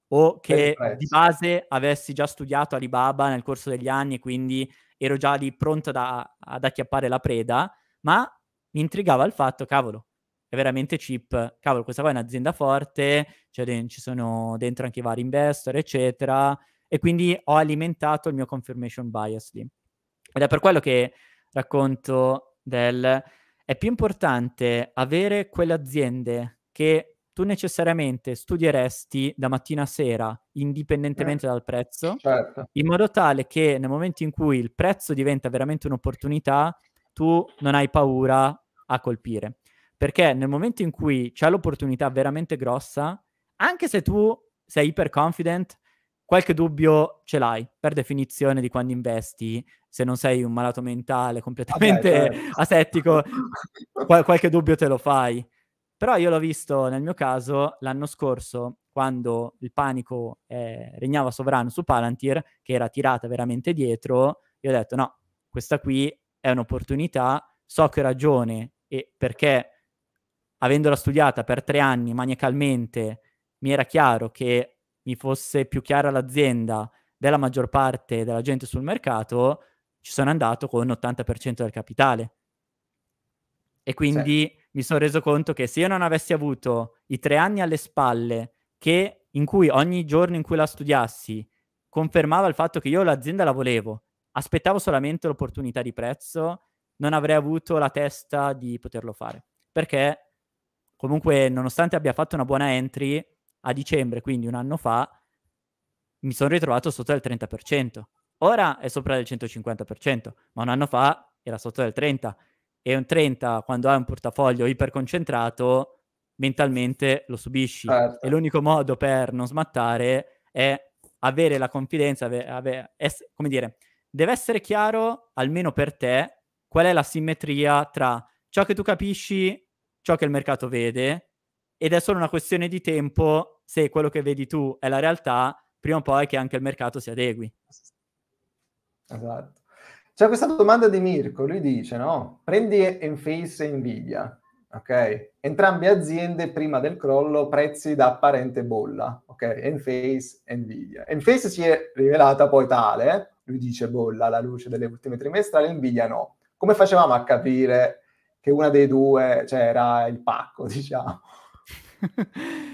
o che di base avessi già studiato Alibaba nel corso degli anni e quindi ero già lì pronto da, ad acchiappare la preda, ma mi intrigava il fatto, cavolo, è veramente cheap, cavolo, questa qua è un'azienda forte, cioè ci sono dentro anche i vari investor, eccetera, e quindi ho alimentato il mio confirmation bias lì. Ed è per quello che racconto del è più importante avere quelle aziende che tu necessariamente studieresti da mattina a sera, indipendentemente eh, dal prezzo, certo. in modo tale che nel momento in cui il prezzo diventa veramente un'opportunità, tu non hai paura a colpire. Perché nel momento in cui c'è l'opportunità veramente grossa, anche se tu sei iper confident, qualche dubbio ce l'hai per definizione di quando investi, se non sei un malato mentale completamente Vabbè, certo. asettico, qual- qualche dubbio te lo fai. Però io l'ho visto nel mio caso l'anno scorso, quando il panico eh, regnava sovrano su Palantir, che era tirata veramente dietro, io ho detto no, questa qui è un'opportunità, so che ho ragione e perché avendola studiata per tre anni maniacalmente mi era chiaro che mi fosse più chiara l'azienda della maggior parte della gente sul mercato, ci sono andato con 80% del capitale. E quindi sì. Certo. mi sono reso conto che se io non avessi avuto i tre anni alle spalle che, in cui ogni giorno in cui la studiassi confermava il fatto che io l'azienda la volevo, aspettavo solamente l'opportunità di prezzo, non avrei avuto la testa di poterlo fare. Perché comunque, nonostante abbia fatto una buona entry, a dicembre, quindi un anno fa, mi sono ritrovato sotto del 30%. Ora è sopra del 150%, ma un anno fa era sotto del 30%. E un 30% quando hai un portafoglio iperconcentrato, mentalmente lo subisci. Certo. E l'unico modo per non smattare è avere la confidenza, ave- ave- ess- come dire, deve essere chiaro, almeno per te, qual è la simmetria tra ciò che tu capisci, ciò che il mercato vede, ed è solo una questione di tempo se quello che vedi tu è la realtà, prima o poi che anche il mercato si adegui. Esatto. C'è questa domanda di Mirko, lui dice, no? Prendi Enface e Nvidia, ok? Entrambe aziende prima del crollo prezzi da apparente bolla, ok? Enface e Nvidia. Enface si è rivelata poi tale, lui dice bolla alla luce delle ultime trimestrali, Nvidia no. Come facevamo a capire che una dei due, cioè, era il pacco, diciamo?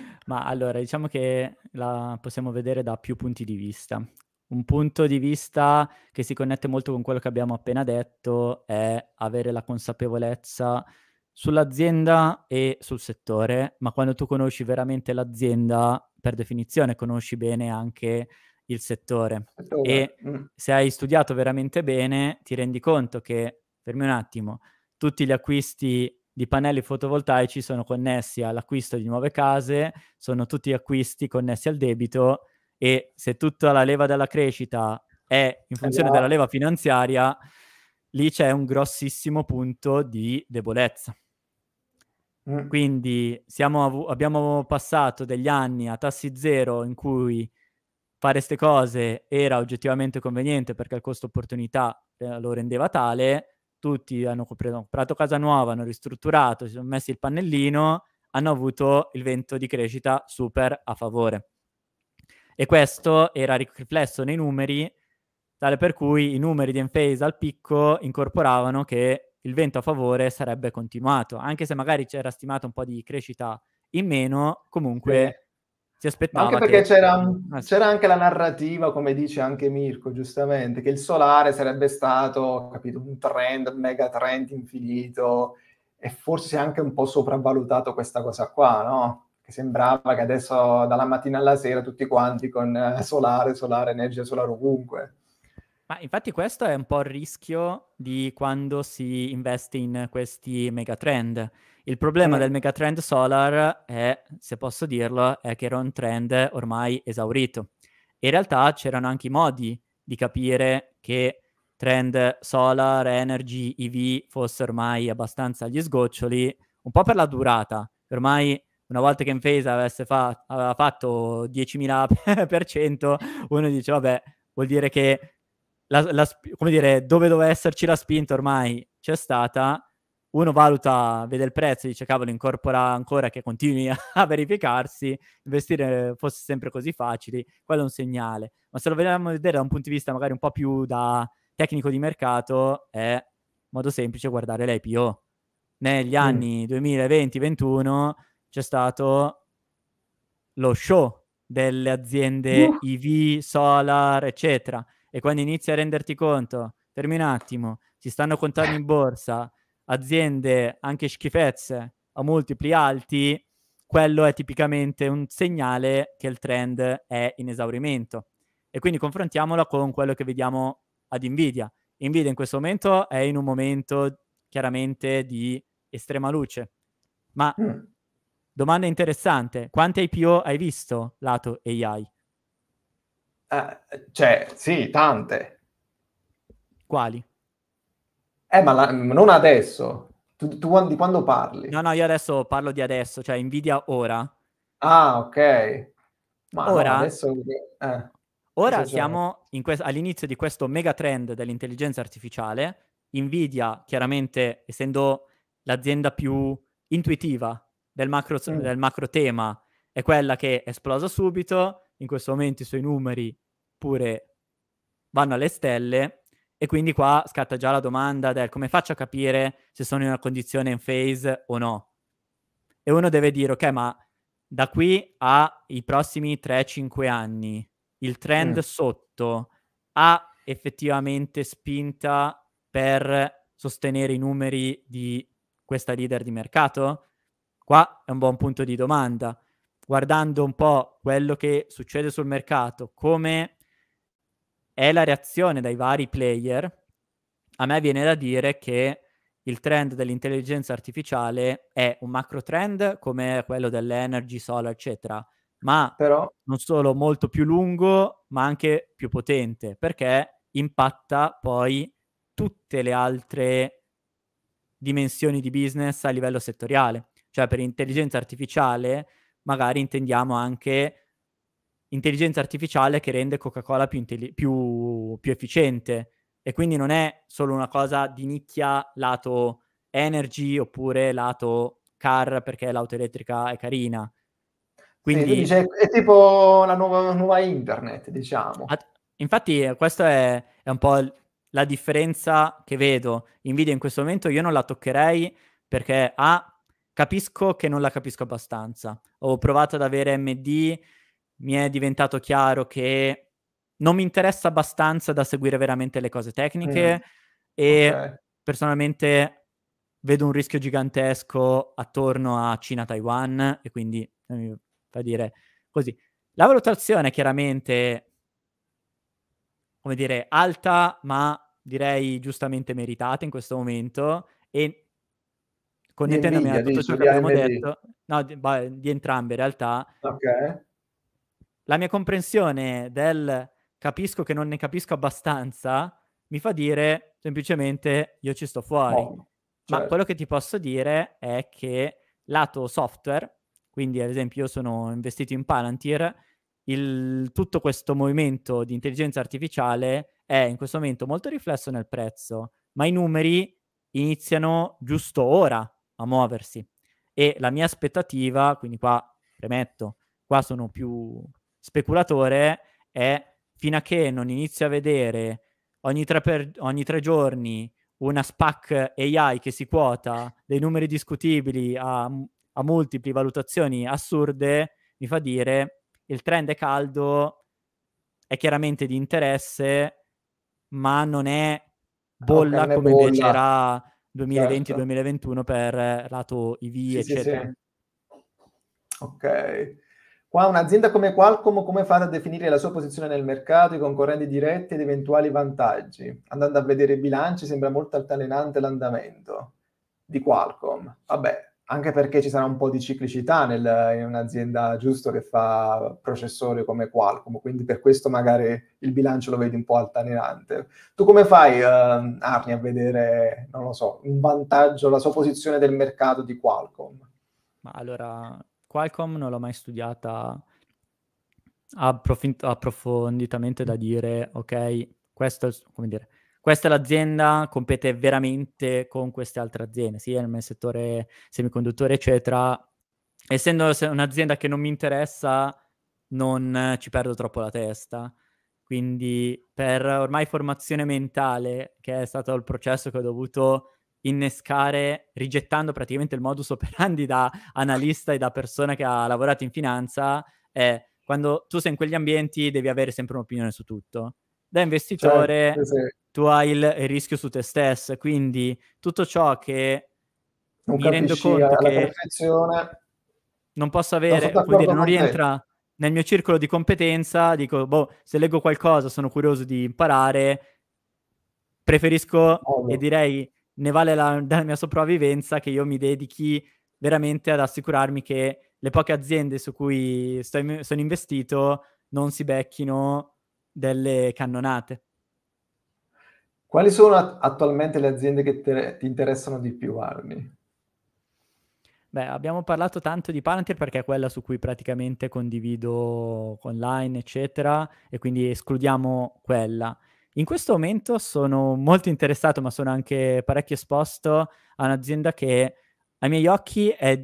Ma allora, diciamo che la possiamo vedere da più punti di vista. Un punto di vista che si connette molto con quello che abbiamo appena detto è avere la consapevolezza sull'azienda e sul settore, ma quando tu conosci veramente l'azienda, per definizione conosci bene anche il settore. settore. E mm. se hai studiato veramente bene, ti rendi conto che, fermi un attimo, tutti gli acquisti di pannelli fotovoltaici sono connessi all'acquisto di nuove case, sono tutti acquisti connessi al debito e se tutta la leva della crescita è in funzione della leva finanziaria, lì c'è un grossissimo punto di debolezza. Mm. Quindi av- abbiamo passato degli anni a tassi zero in cui fare queste cose era oggettivamente conveniente perché il costo opportunità eh, lo rendeva tale tutti hanno comprato, comprato casa nuova, hanno ristrutturato, si sono messi il pannellino, hanno avuto il vento di crescita super a favore. E questo era riflesso nei numeri, tale per cui i numeri di Enphase al picco incorporavano che il vento a favore sarebbe continuato, anche se magari c'era stimato un po' di crescita in meno, comunque si aspettava. Anche perché che... c'era, eh, c'era, anche la narrativa, come dice anche Mirko, giustamente, che il solare sarebbe stato capito, un trend, un mega trend infinito, e forse anche un po' sopravvalutato questa cosa qua, no? Che sembrava che adesso dalla mattina alla sera tutti quanti con eh, solare, solare, energia solare ovunque. Ma infatti questo è un po' il rischio di quando si investe in questi megatrend, il problema eh. del megatrend solar è, se posso dirlo, è che era un trend ormai esaurito. In realtà c'erano anche i modi di capire che trend solar, energy, EV fosse ormai abbastanza agli sgoccioli, un po' per la durata. Ormai una volta che Infesa avesse fa- aveva fatto 10.000%, per cento, uno dice, vabbè, vuol dire che la, la, come dire, dove doveva esserci la spinta ormai c'è stata uno valuta, vede il prezzo e dice cavolo incorpora ancora che continui a verificarsi, investire fosse sempre così facile, quello è un segnale, ma se lo vediamo vedere da un punto di vista magari un po' più da tecnico di mercato è modo semplice guardare l'IPO. Negli mm. anni 2020 2021 c'è stato lo show delle aziende uh. EV, solar, eccetera. E quando inizi a renderti conto, fermi un attimo, si stanno contando in borsa, aziende anche schifezze a multipli alti, quello è tipicamente un segnale che il trend è in esaurimento. E quindi confrontiamola con quello che vediamo ad Nvidia. Nvidia in questo momento è in un momento chiaramente di estrema luce. Ma mm. domanda interessante, quante IPO hai visto lato AI? Uh, eh, cioè, sì, tante. Quali? Eh, ma la, non adesso. Tu, tu di quando parli? No, no, io adesso parlo di adesso, cioè Nvidia ora. Ah, ok. Ma ora, no, adesso... Eh, ora siamo quest- all'inizio di questo mega trend dell'intelligenza artificiale. Nvidia, chiaramente, essendo l'azienda più intuitiva del macro, mm. del macro tema, è quella che è esplosa subito. In questo momento i suoi numeri pure vanno alle stelle e quindi qua scatta già la domanda del come faccio a capire se sono in una condizione in phase o no. E uno deve dire, ok, ma da qui ai prossimi 3-5 anni il trend mm. sotto ha effettivamente spinta per sostenere i numeri di questa leader di mercato? Qua è un buon punto di domanda. Guardando un po' quello che succede sul mercato, come è la reazione dai vari player, a me viene da dire che il trend dell'intelligenza artificiale è un macro trend come quello dell'energy, solar, eccetera, ma Però... non solo molto più lungo, ma anche più potente, perché impatta poi tutte le altre dimensioni di business a livello settoriale. Cioè per intelligenza artificiale magari intendiamo anche intelligenza artificiale che rende Coca-Cola più, intelli- più, più efficiente e quindi non è solo una cosa di nicchia lato energy oppure lato car perché l'auto elettrica è carina. Quindi sì, dice, è tipo la nuova, nuova internet, diciamo. Ad, infatti eh, questa è, è, un po' la differenza che vedo. Nvidia in questo momento io non la toccherei perché A, ah, capisco che non la capisco abbastanza. Ho provato ad avere MD mi è diventato chiaro che non mi interessa abbastanza da seguire veramente le cose tecniche mm. e okay. personalmente vedo un rischio gigantesco attorno a Cina-Taiwan e quindi eh, mi fa dire così. La valutazione è chiaramente, come dire, alta ma direi giustamente meritata in questo momento e con intendendomi a tutto ciò che abbiamo AMD. detto, no, di, bah, di entrambe in realtà. Ok la mia comprensione del capisco che non ne capisco abbastanza mi fa dire semplicemente io ci sto fuori. Oh, certo. Ma quello che ti posso dire è che lato software, quindi ad esempio io sono investito in Palantir, il, tutto questo movimento di intelligenza artificiale è in questo momento molto riflesso nel prezzo, ma i numeri iniziano giusto ora a muoversi e la mia aspettativa, quindi qua premetto, qua sono più speculatore è fino a che non inizio a vedere ogni tre, per, ogni tre giorni una SPAC AI che si quota dei numeri discutibili a, a multipli valutazioni assurde, mi fa dire il trend è caldo, è chiaramente di interesse, ma non è ah, bolla come bolla. invece era 2020-2021 certo. per lato IV, sì, eccetera. Sì, sì. Ok. Qua un'azienda come Qualcomm come fate a definire la sua posizione nel mercato, i concorrenti diretti ed eventuali vantaggi? Andando a vedere i bilanci sembra molto altalenante l'andamento di Qualcomm. Vabbè, anche perché ci sarà un po' di ciclicità nel, in un'azienda giusto che fa processori come Qualcomm, quindi per questo magari il bilancio lo vedi un po' altalenante. Tu come fai, uh, Arni, a vedere, non lo so, un vantaggio, la sua posizione del mercato di Qualcomm? Ma allora, Qualcomm non l'ho mai studiata approf- approfonditamente da dire, ok, questo, dire, questa è l'azienda, compete veramente con queste altre aziende, sia sì, nel settore semiconduttore, eccetera. Essendo un'azienda che non mi interessa, non ci perdo troppo la testa. Quindi per ormai formazione mentale, che è stato il processo che ho dovuto innescare, rigettando praticamente il modus operandi da analista e da persona che ha lavorato in finanza, è quando tu sei in quegli ambienti devi avere sempre un'opinione su tutto. Da investitore cioè, sì. tu hai il rischio su te stesso, quindi tutto ciò che non mi rendo conto che perfezione. non posso avere, non, dire, non rientra nel mio circolo di competenza, dico, boh, se leggo qualcosa sono curioso di imparare, preferisco oh, e direi ne vale la, la mia sopravvivenza che io mi dedichi veramente ad assicurarmi che le poche aziende su cui in, sono investito non si becchino delle cannonate. Quali sono attualmente le aziende che te- ti interessano di più, Arni? Beh, abbiamo parlato tanto di Palantir perché è quella su cui praticamente condivido online, eccetera, e quindi escludiamo quella. In questo momento sono molto interessato, ma sono anche parecchio esposto a un'azienda che ai miei occhi è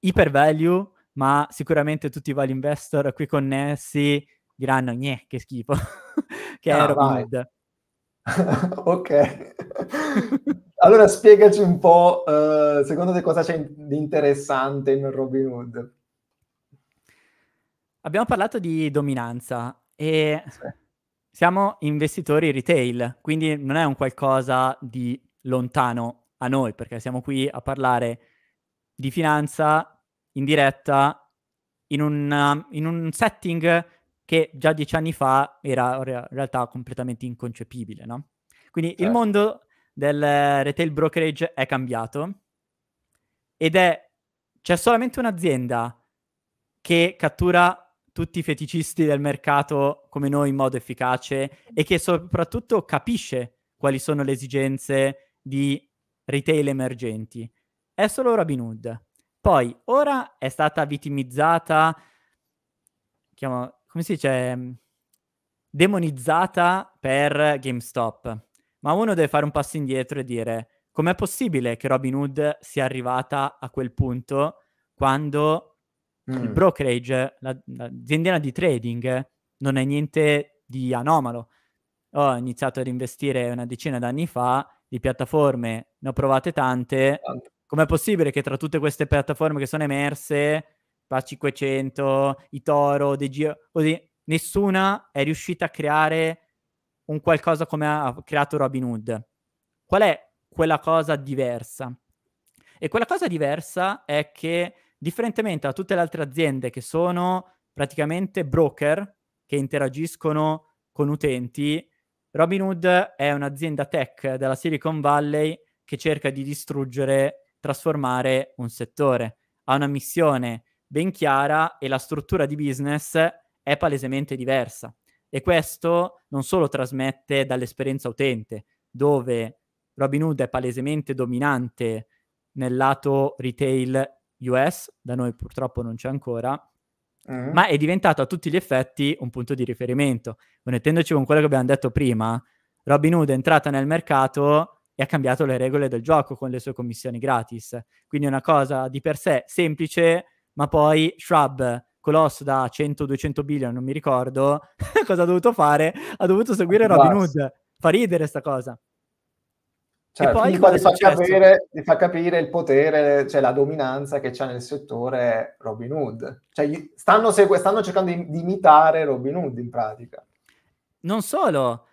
iper value, ma sicuramente tutti i value investor qui connessi diranno "Gne, che schifo", che ah, è Robinhood. ok. allora spiegaci un po', uh, secondo te cosa c'è di interessante in Robinhood? Abbiamo parlato di dominanza e sì siamo investitori retail, quindi non è un qualcosa di lontano a noi, perché siamo qui a parlare di finanza in diretta in un, in un setting che già dieci anni fa era in realtà completamente inconcepibile, no? Quindi certo. il mondo del retail brokerage è cambiato ed è c'è solamente un'azienda che cattura tutti i feticisti del mercato come noi in modo efficace e che soprattutto capisce quali sono le esigenze di retail emergenti. È solo Robin Hood. Poi, ora è stata vittimizzata, chiamo, come si dice, ehm, demonizzata per GameStop. Ma uno deve fare un passo indietro e dire com'è possibile che Robin Hood sia arrivata a quel punto quando mm. il brokerage, la, l'azienda di trading, non è niente di anomalo. Ho iniziato ad investire una decina d'anni fa di piattaforme, ne ho provate tante. Com'è possibile che tra tutte queste piattaforme che sono emerse, la 500, i Toro, DG, così, nessuna è riuscita a creare un qualcosa come ha creato Robin Hood? Qual è quella cosa diversa? E quella cosa diversa è che differentemente da tutte le altre aziende che sono praticamente broker che interagiscono con utenti, Robinhood è un'azienda tech della Silicon Valley che cerca di distruggere, trasformare un settore. Ha una missione ben chiara e la struttura di business è palesemente diversa. E questo non solo trasmette dall'esperienza utente, dove Robinhood è palesemente dominante nel lato retail US, da noi purtroppo non c'è ancora, mm. ma è diventato a tutti gli effetti un punto di riferimento. Connettendoci con quello che abbiamo detto prima, Robin Hood è entrata nel mercato e ha cambiato le regole del gioco con le sue commissioni gratis. Quindi è una cosa di per sé semplice, ma poi Shrub, colosso da 100-200 billion, non mi ricordo, cosa ha dovuto fare? Ha dovuto seguire Robin Hood. Fa ridere sta cosa. Cioè, e poi quando fa capire, ti fa capire il potere, cioè la dominanza che c'è nel settore Robin Hood. Cioè, stanno, segu- stanno cercando di, di imitare Robin Hood in pratica. Non solo,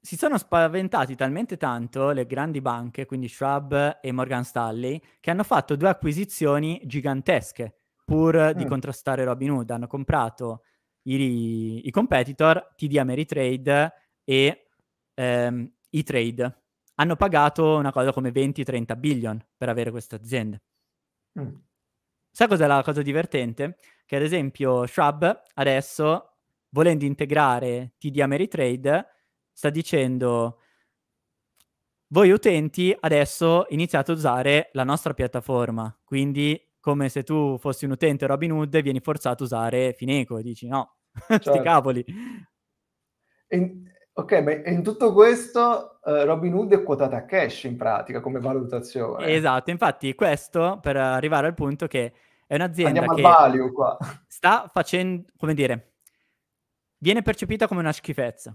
si sono spaventati talmente tanto le grandi banche, quindi Schwab e Morgan Stanley, che hanno fatto due acquisizioni gigantesche pur di mm. contrastare Robin Hood. Hanno comprato i, i competitor TD Ameritrade e ehm, E-Trade hanno pagato una cosa come 20-30 billion per avere questa azienda. Mm. Sai cos'è la cosa divertente? Che ad esempio Shrub adesso, volendo integrare TD Ameritrade, sta dicendo voi utenti adesso iniziate a usare la nostra piattaforma, quindi come se tu fossi un utente Robinhood e vieni forzato a usare Fineco e dici no, certo. sti cavoli. E Ok, ma in tutto questo uh, Robin Hood è quotata a cash in pratica come valutazione. Esatto, infatti questo per arrivare al punto che è un'azienda Andiamo che value, sta facendo, come dire, viene percepita come una schifezza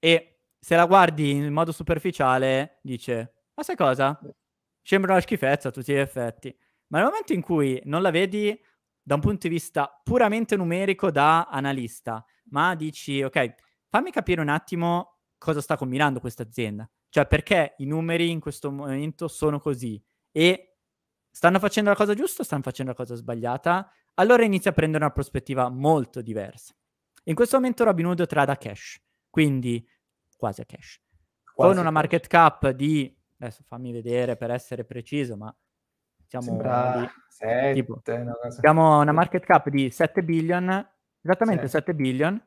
e se la guardi in modo superficiale dice, ma sai cosa? Sembra una schifezza a tutti gli effetti, ma nel momento in cui non la vedi da un punto di vista puramente numerico da analista, ma dici, ok, fammi capire un attimo cosa sta combinando questa azienda. Cioè, perché i numeri in questo momento sono così e stanno facendo la cosa giusta o stanno facendo la cosa sbagliata? Allora inizia a prendere una prospettiva molto diversa. In questo momento Robinhood trada cash, quindi quasi a cash. Quasi con una market cap di, adesso fammi vedere per essere preciso, ma siamo di, sette, tipo, una, cosa... siamo una market cap di 7 billion, esattamente sì. 7 billion,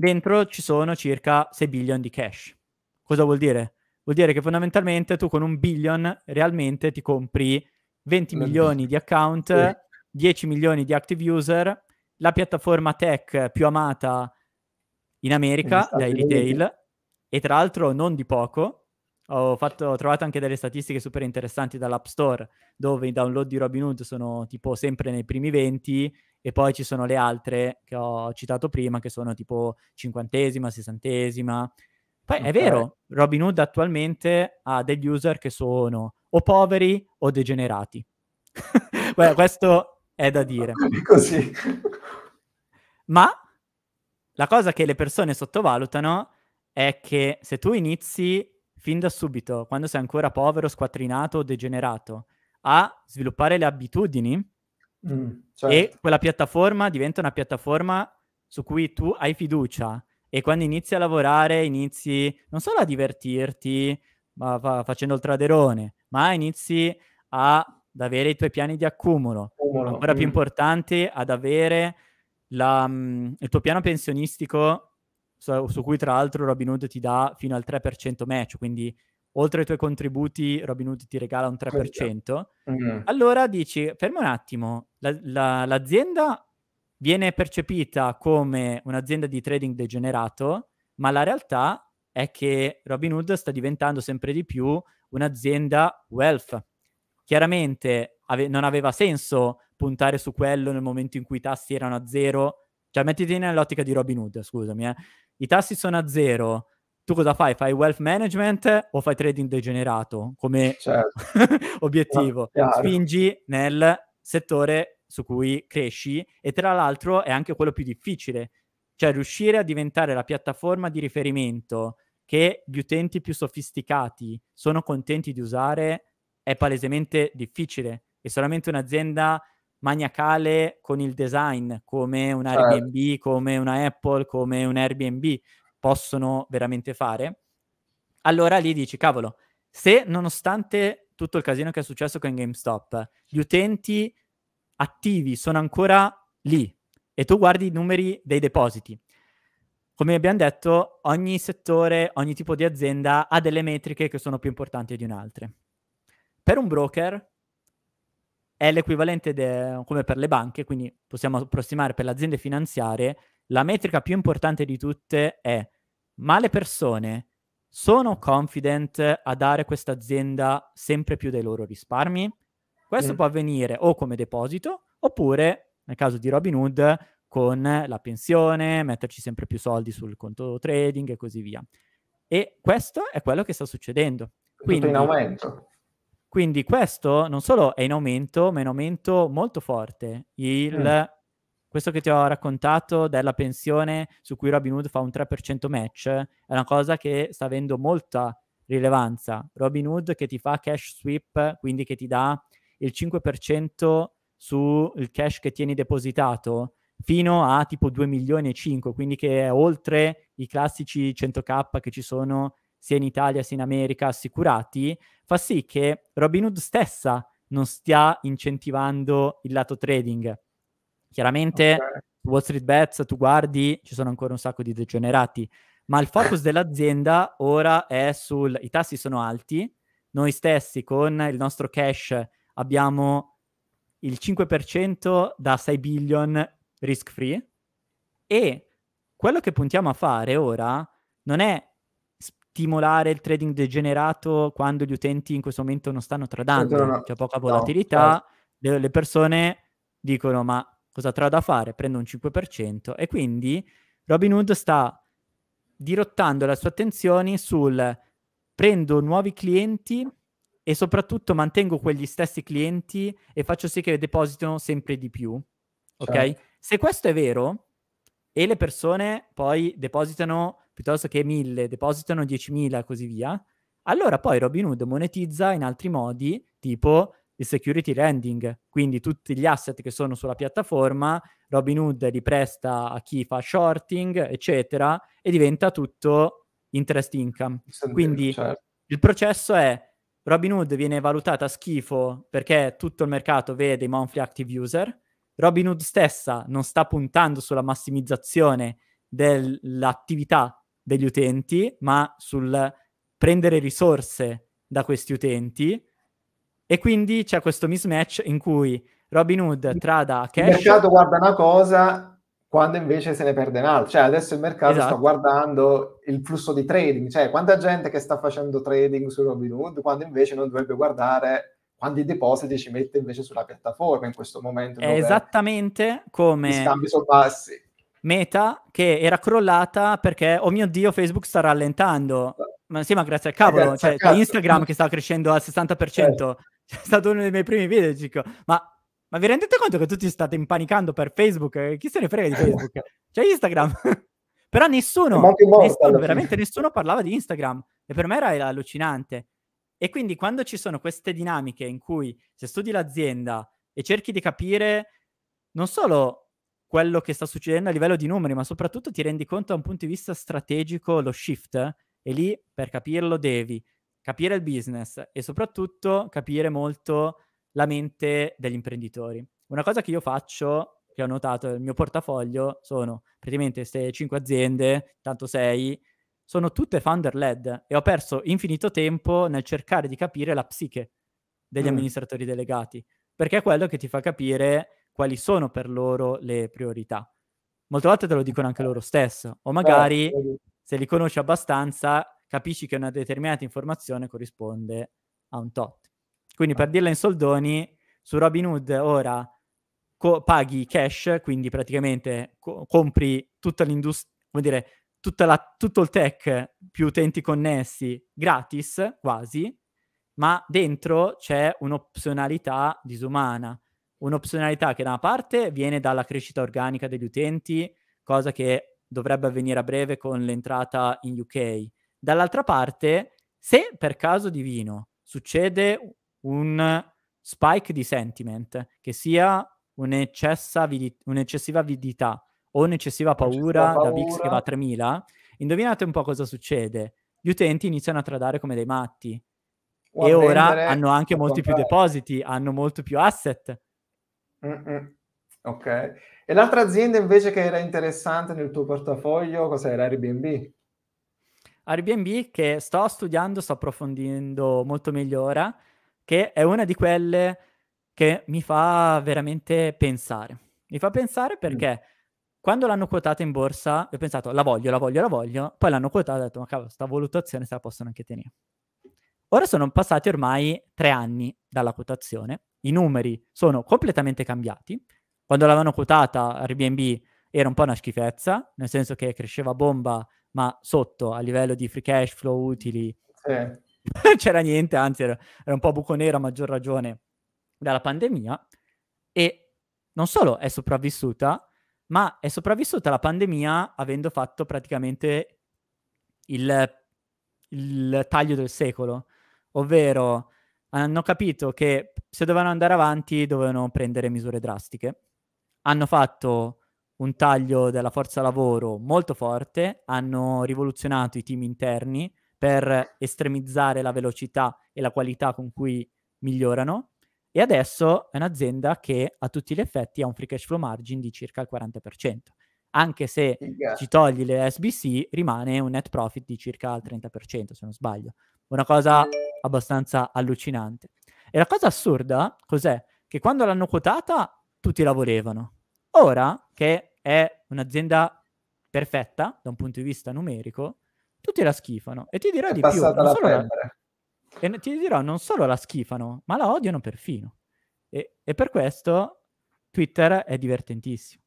dentro ci sono circa 6 billion di cash. Cosa vuol dire? Vuol dire che fondamentalmente tu con un billion realmente ti compri 20 milioni di account, 10 milioni di active user, la piattaforma tech più amata in America dai retail, e tra l'altro non di poco, ho, fatto, ho, trovato anche delle statistiche super interessanti dall'App Store, dove i download di Robinhood sono tipo sempre nei primi 20 e poi ci sono le altre che ho citato prima, che sono tipo cinquantesima, sessantesima. Poi okay. è vero, Robinhood attualmente ha degli user che sono o poveri o degenerati. Guarda, questo è da dire. Così. Ma la cosa che le persone sottovalutano è che se tu inizi fin da subito, quando sei ancora povero, squattrinato o degenerato, a sviluppare le abitudini mm, mm, certo. e quella piattaforma diventa una piattaforma su cui tu hai fiducia e quando inizi a lavorare inizi non solo a divertirti ma, fa, facendo il traderone, ma inizi a, ad avere i tuoi piani di accumulo, accumulo. ancora mm. più importante ad avere la, mm, il tuo piano pensionistico su, su cui tra l'altro Robinhood ti dà fino al 3% match, quindi oltre ai tuoi contributi Robinhood ti regala un 3%, mm. allora dici, fermo un attimo, la, la, l'azienda viene percepita come un'azienda di trading degenerato, ma la realtà è che Robinhood sta diventando sempre di più un'azienda wealth. Chiaramente ave- non aveva senso puntare su quello nel momento in cui i tassi erano a zero. Cioè, mettiti nell'ottica di Robin Hood, scusami, eh i tassi sono a zero, tu cosa fai? Fai wealth management o fai trading degenerato come certo. obiettivo? No, ah, Spingi nel settore su cui cresci e tra l'altro è anche quello più difficile, cioè riuscire a diventare la piattaforma di riferimento che gli utenti più sofisticati sono contenti di usare è palesemente difficile e solamente un'azienda maniacale con il design, come un certo. Airbnb, eh. come una Apple, come un Airbnb possono veramente fare, allora lì dici, cavolo, se nonostante tutto il casino che è successo con GameStop, gli utenti attivi sono ancora lì e tu guardi i numeri dei depositi. Come abbiamo detto, ogni settore, ogni tipo di azienda ha delle metriche che sono più importanti di un'altra. Per un broker è l'equivalente de, come per le banche, quindi possiamo approssimare per le aziende finanziarie, la metrica più importante di tutte è ma le persone sono confident a dare questa azienda sempre più dei loro risparmi? Questo mm. può avvenire o come deposito oppure, nel caso di Robin Hood, con la pensione, metterci sempre più soldi sul conto trading e così via. E questo è quello che sta succedendo. Quindi, in aumento. Quindi questo non solo è in aumento, ma è in aumento molto forte. Il, mm. Questo che ti ho raccontato della pensione su cui Robin Hood fa un 3% match è una cosa che sta avendo molta rilevanza. Robin Hood che ti fa cash sweep, quindi che ti dà il 5% sul cash che tieni depositato fino a tipo 2 milioni e 5, quindi che è oltre i classici 100k che ci sono sia in Italia sia in America assicurati, fa sì che Robinhood stessa non stia incentivando il lato trading. Chiaramente okay. Wall Street Bets, tu guardi, ci sono ancora un sacco di degenerati, ma il focus dell'azienda ora è sul... i tassi sono alti, noi stessi con il nostro cash abbiamo il 5% da 6 billion risk free e quello che puntiamo a fare ora non è stimolare il trading degenerato quando gli utenti in questo momento non stanno tradando, no, c'è poca volatilità, no, le, le persone dicono ma cosa trado a fare? Prendo un 5% e quindi Robin Hood sta dirottando la sua attenzione sul prendo nuovi clienti e soprattutto mantengo quegli stessi clienti e faccio sì che depositino sempre di più. Ok? Certo. Se questo è vero e le persone poi depositano piuttosto che 1000 depositano 10.000 e così via, allora poi Robinhood monetizza in altri modi, tipo il security lending, quindi tutti gli asset che sono sulla piattaforma, Robinhood li presta a chi fa shorting, eccetera, e diventa tutto interest income. quindi certo. il processo è Robinhood viene valutata a schifo perché tutto il mercato vede i monthly active user, Robinhood stessa non sta puntando sulla massimizzazione dell'attività degli utenti, ma sul prendere risorse da questi utenti. E quindi c'è questo mismatch in cui Robin Hood trada cash. Il mercato guarda una cosa quando invece se ne perde un'altra. Cioè adesso il mercato esatto. sta guardando il flusso di trading, cioè quanta gente che sta facendo trading su Robin Hood quando invece non dovrebbe guardare quanti depositi ci mette invece sulla piattaforma in questo momento. È esattamente come... Gli scambi sono bassi. Meta che era crollata perché, oh mio Dio, Facebook sta rallentando. Ma sì, ma grazie al eh, cavolo, grazie cioè, cioè Instagram che sta crescendo al 60%, certo. Cioè, è stato uno dei miei primi video, dico, ma, ma, vi rendete conto che tutti state impanicando per Facebook? Eh, chi se ne frega di Facebook? C'è cioè, Instagram. Però nessuno, morto, nessuno veramente nessuno parlava di Instagram e per me era allucinante. E quindi quando ci sono queste dinamiche in cui se studi l'azienda e cerchi di capire non solo quello che sta succedendo a livello di numeri, ma soprattutto ti rendi conto da un punto di vista strategico lo shift e lì per capirlo devi capire il business e soprattutto capire molto la mente degli imprenditori. Una cosa che io faccio, che ho notato nel mio portafoglio, sono praticamente queste 5 aziende, tanto 6, sono tutte founder led e ho perso infinito tempo nel cercare di capire la psiche degli mm. amministratori delegati, perché è quello che ti fa capire quali sono per loro le priorità. Molte volte te lo dicono anche loro certo. stesso, o certo, magari se li conosci abbastanza capisci che una determinata informazione corrisponde a un tot. Quindi per certo. dirla in soldoni, su Robinhood ora co- paghi cash, quindi praticamente co- compri tutta l'industria, come dire, la, tutto il tech più utenti connessi gratis quasi, ma dentro c'è un'opzionalità disumana, un'opzionalità che da una parte viene dalla crescita organica degli utenti, cosa che dovrebbe avvenire a breve con l'entrata in UK. Dall'altra parte, se per caso divino succede un spike di sentiment, che sia avid- un'eccessiva avidità o un'eccessiva paura, paura da VIX che va a 3000, indovinate un po' cosa succede. Gli utenti iniziano a tradare come dei matti. O e ora hanno anche molti comprare. più depositi, hanno molto più asset Mm-mm. Ok. E l'altra azienda invece che era interessante nel tuo portafoglio, cos'era Airbnb? Airbnb che sto studiando, sto approfondendo molto meglio ora, che è una di quelle che mi fa veramente pensare. Mi fa pensare perché mm. quando l'hanno quotata in borsa ho pensato la voglio, la voglio, la voglio, poi l'hanno quotata e ho detto ma cavolo, sta valutazione se la possono anche tenere. Ora sono passati ormai tre anni dalla quotazione i numeri sono completamente cambiati. Quando l'avevano quotata Airbnb era un po' una schifezza, nel senso che cresceva bomba, ma sotto a livello di free cash flow utili eh. c'era niente, anzi era, era un po' buco nero a maggior ragione dalla pandemia. E non solo è sopravvissuta, ma è sopravvissuta la pandemia avendo fatto praticamente il, il taglio del secolo, ovvero hanno capito che se dovevano andare avanti dovevano prendere misure drastiche. Hanno fatto un taglio della forza lavoro molto forte, hanno rivoluzionato i team interni per estremizzare la velocità e la qualità con cui migliorano e adesso è un'azienda che a tutti gli effetti ha un free cash flow margin di circa il 40%. Anche se ci togli le SBC rimane un net profit di circa il 30%, se non sbaglio. Una cosa abbastanza allucinante. E la cosa assurda, cos'è? Che quando l'hanno quotata tutti la volevano. Ora che è un'azienda perfetta da un punto di vista numerico, tutti la schifano. E ti dirò è di più. La... E ti dirò, non solo la schifano, ma la odiano perfino. E, e per questo Twitter è divertentissimo.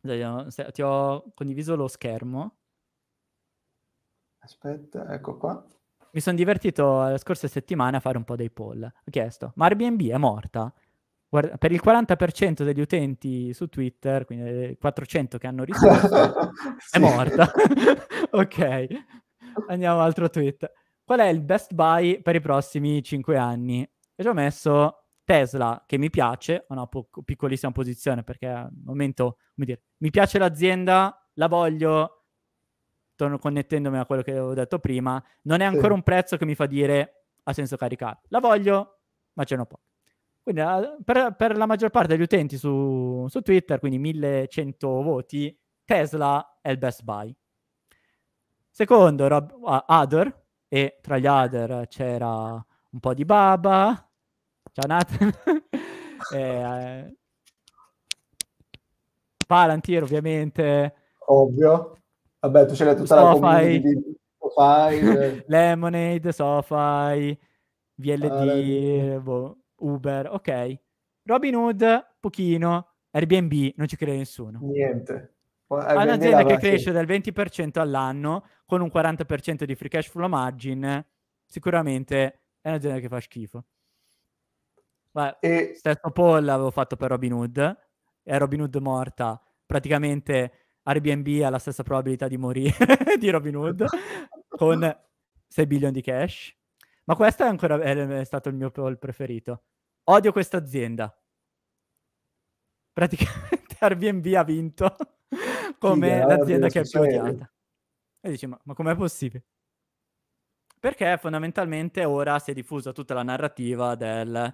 Ti ho condiviso lo schermo. Aspetta, ecco qua mi sono divertito le scorse settimane a fare un po' dei poll. Ho chiesto, ma Airbnb è morta? Guarda, per il 40% degli utenti su Twitter, quindi 400 eh, che hanno risposto, è morta. ok, andiamo altro tweet. Qual è il best buy per i prossimi 5 anni? E ci ho messo Tesla, che mi piace, una po- piccolissima posizione perché al momento, come dire, mi piace l'azienda, la voglio, torno, connettendomi a quello che avevo detto prima, non è ancora sì. un prezzo che mi fa dire ha senso caricare. La voglio, ma ce n'ho poco. Quindi eh, per, per, la maggior parte degli utenti su, su Twitter, quindi 1100 voti, Tesla è il best buy. Secondo Rob, uh, Other, e tra gli Other c'era un po' di Baba, ciao Nathan, e, eh, eh, Palantir ovviamente, ovvio, Vabbè, tu ce l'hai tutta Sofai, la community di Sofai, eh. Lemonade, Sofai, VLD, ah, boh, Uber, ok. Robin Hood, pochino, Airbnb, non ci crede nessuno. Niente. Airbnb un'azienda che cresce del 20% all'anno con un 40% di free cash flow margin, sicuramente è un'azienda che fa schifo. Beh, e... Stesso poll l'avevo fatto per Robin Hood. è Robin Hood morta praticamente Airbnb ha la stessa probabilità di morire di Robin Hood con 6 billion di cash. Ma questo è ancora è, è stato il mio poll preferito. Odio questa azienda. Praticamente Airbnb ha vinto come yeah, l'azienda che è più odiata. E dici, ma, ma com'è possibile? Perché fondamentalmente ora si è diffusa tutta la narrativa del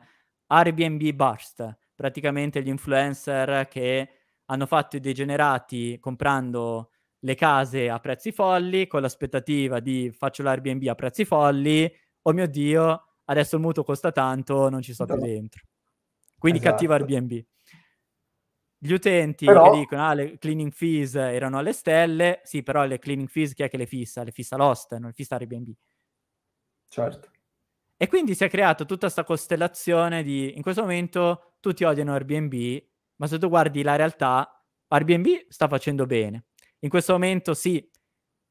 Airbnb burst, praticamente gli influencer che hanno fatto i degenerati comprando le case a prezzi folli con l'aspettativa di faccio l'Airbnb a prezzi folli, oh mio Dio, adesso il mutuo costa tanto, non ci sto più esatto. dentro. Quindi esatto. cattiva Airbnb. Gli utenti però... che dicono ah, le cleaning fees erano alle stelle, sì, però le cleaning fees chi è che le fissa? Le fissa l'host, non le fissa Airbnb. Certo. E quindi si è creata tutta questa costellazione di in questo momento tutti odiano Airbnb ma se tu guardi la realtà, Airbnb sta facendo bene. In questo momento sì,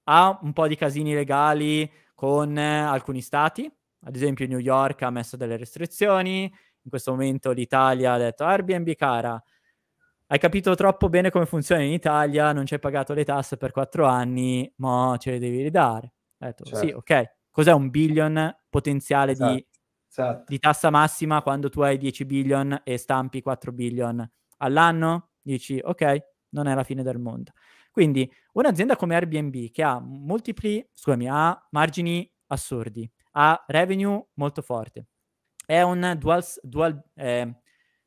ha un po' di casini legali con eh, alcuni stati, ad esempio New York ha messo delle restrizioni, in questo momento l'Italia ha detto Airbnb cara, hai capito troppo bene come funziona in Italia, non ci hai pagato le tasse per quattro anni, ma ce le devi ridare. Ha detto certo. sì, ok, cos'è un billion potenziale esatto. Di, esatto. di tassa massima quando tu hai 10 billion e stampi 4 billion all'anno, dici ok, non è la fine del mondo. Quindi un'azienda come Airbnb che ha multipli, scusami, ha margini assurdi, ha revenue molto forte, è un dual, dual eh,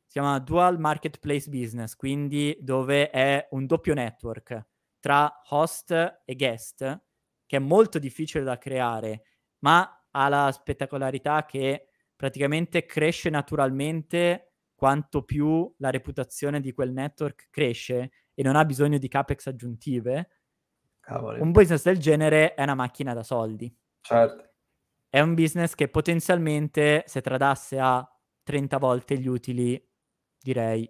si chiama dual marketplace business, quindi dove è un doppio network tra host e guest, che è molto difficile da creare, ma ha la spettacolarità che praticamente cresce naturalmente quanto più la reputazione di quel network cresce e non ha bisogno di capex aggiuntive, Cavoli. un business del genere è una macchina da soldi. Certo. È un business che potenzialmente se tradasse a 30 volte gli utili, direi...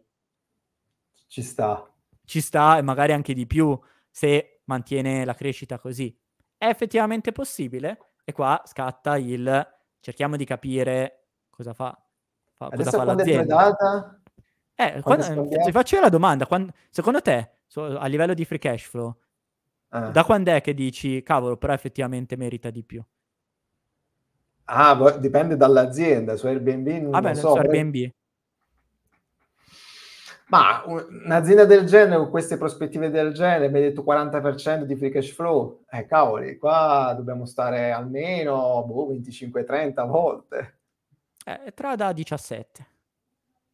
Ci sta. Ci sta e magari anche di più se mantiene la crescita così. È effettivamente possibile? E qua scatta il cerchiamo di capire cosa fa fa, Adesso cosa fa l'azienda. Eh, quando, eh, ti faccio io la domanda, quando, secondo te, a livello di free cash flow, ah. da quando è che dici, cavolo, però effettivamente merita di più? Ah, boh, dipende dall'azienda, su Airbnb non Vabbè, ah, so. su Airbnb. Ma un'azienda del genere, con queste prospettive del genere, mi hai detto 40% di free cash flow, eh cavoli, qua dobbiamo stare almeno boh, 25-30 volte. Eh, Trada 17.